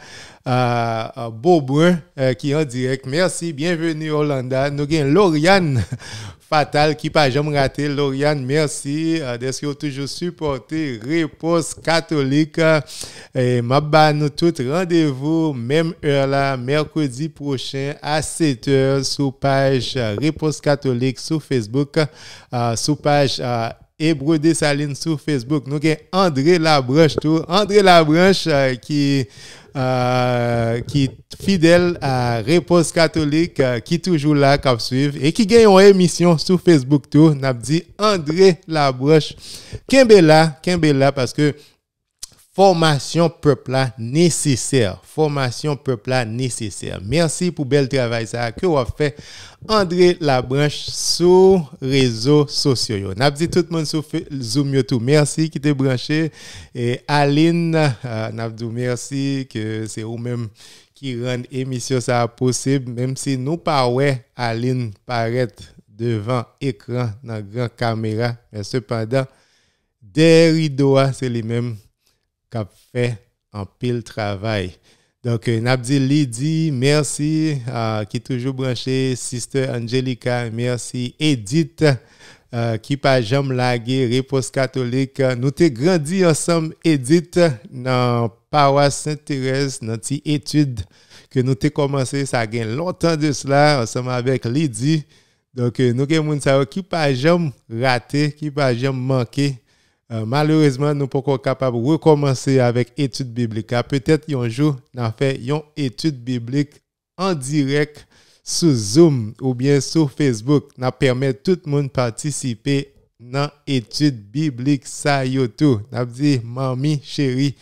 euh, Beaubrun qui en direct. Merci, bienvenue Hollanda. Nous avons Lauriane Fatal qui pas jamais raté. Lauriane, merci d'être toujours supporté. Réponse catholique. Et m'a nous tous rendez-vous, même heure là, mercredi prochain à 7h sous page Réponse catholique sur Facebook, sous page et sa ligne sur Facebook. Nous avons André Labranche, tout. André Labroche, euh, qui euh, qui est fidèle à Réponse catholique, euh, qui est toujours là, qui suivre et qui gagne une émission sur Facebook tout. N'a dit André Labroche. est là? parce que Formation peuple nécessaire. Formation peuple nécessaire. Merci pour bel travail ça que vous fait André Labranche sur réseaux sociaux. N'a dit tout le monde sur Zoom YouTube. Merci qui t'es branché et Aline euh, nous merci que c'est vous même qui rendent émission ça possible même si nous pas ouais Aline paraît devant écran dans grande caméra mais cependant des rideaux c'est les mêmes qui fait un pile travail. Donc, euh, Nabdi Lydie, merci, euh, qui est toujours branché. Sister Angelica, merci. Edith, euh, qui pas jamais lagué, Réponse catholique. Nous t'es grandi ensemble, Edith, dans paroisse Sainte-Thérèse, dans tes étude que nous t'es commencé, ça a longtemps de cela, ensemble avec Lydie. Donc, nous avons qui pas jamais raté, qui pas jamais manqué euh, malheureusement, nous ne pouvons pas capables de recommencer avec l'étude biblique. Peut-être qu'un jour, nous avons fait une étude biblique en direct sur Zoom ou bien sur Facebook. Nous permet tout le monde de participer à l'étude biblique. Ça y tout. Nous mamie, chérie,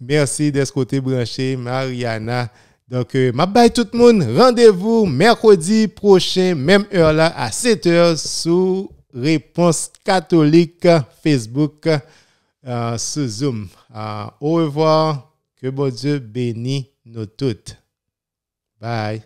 merci d'être côté branché, Mariana. Donc, euh, ma bye tout le monde. Rendez-vous mercredi prochain, même heure là, à 7 heures sur Réponse catholique Facebook sous euh, Zoom. Euh, au revoir. Que bon Dieu bénisse nous toutes. Bye.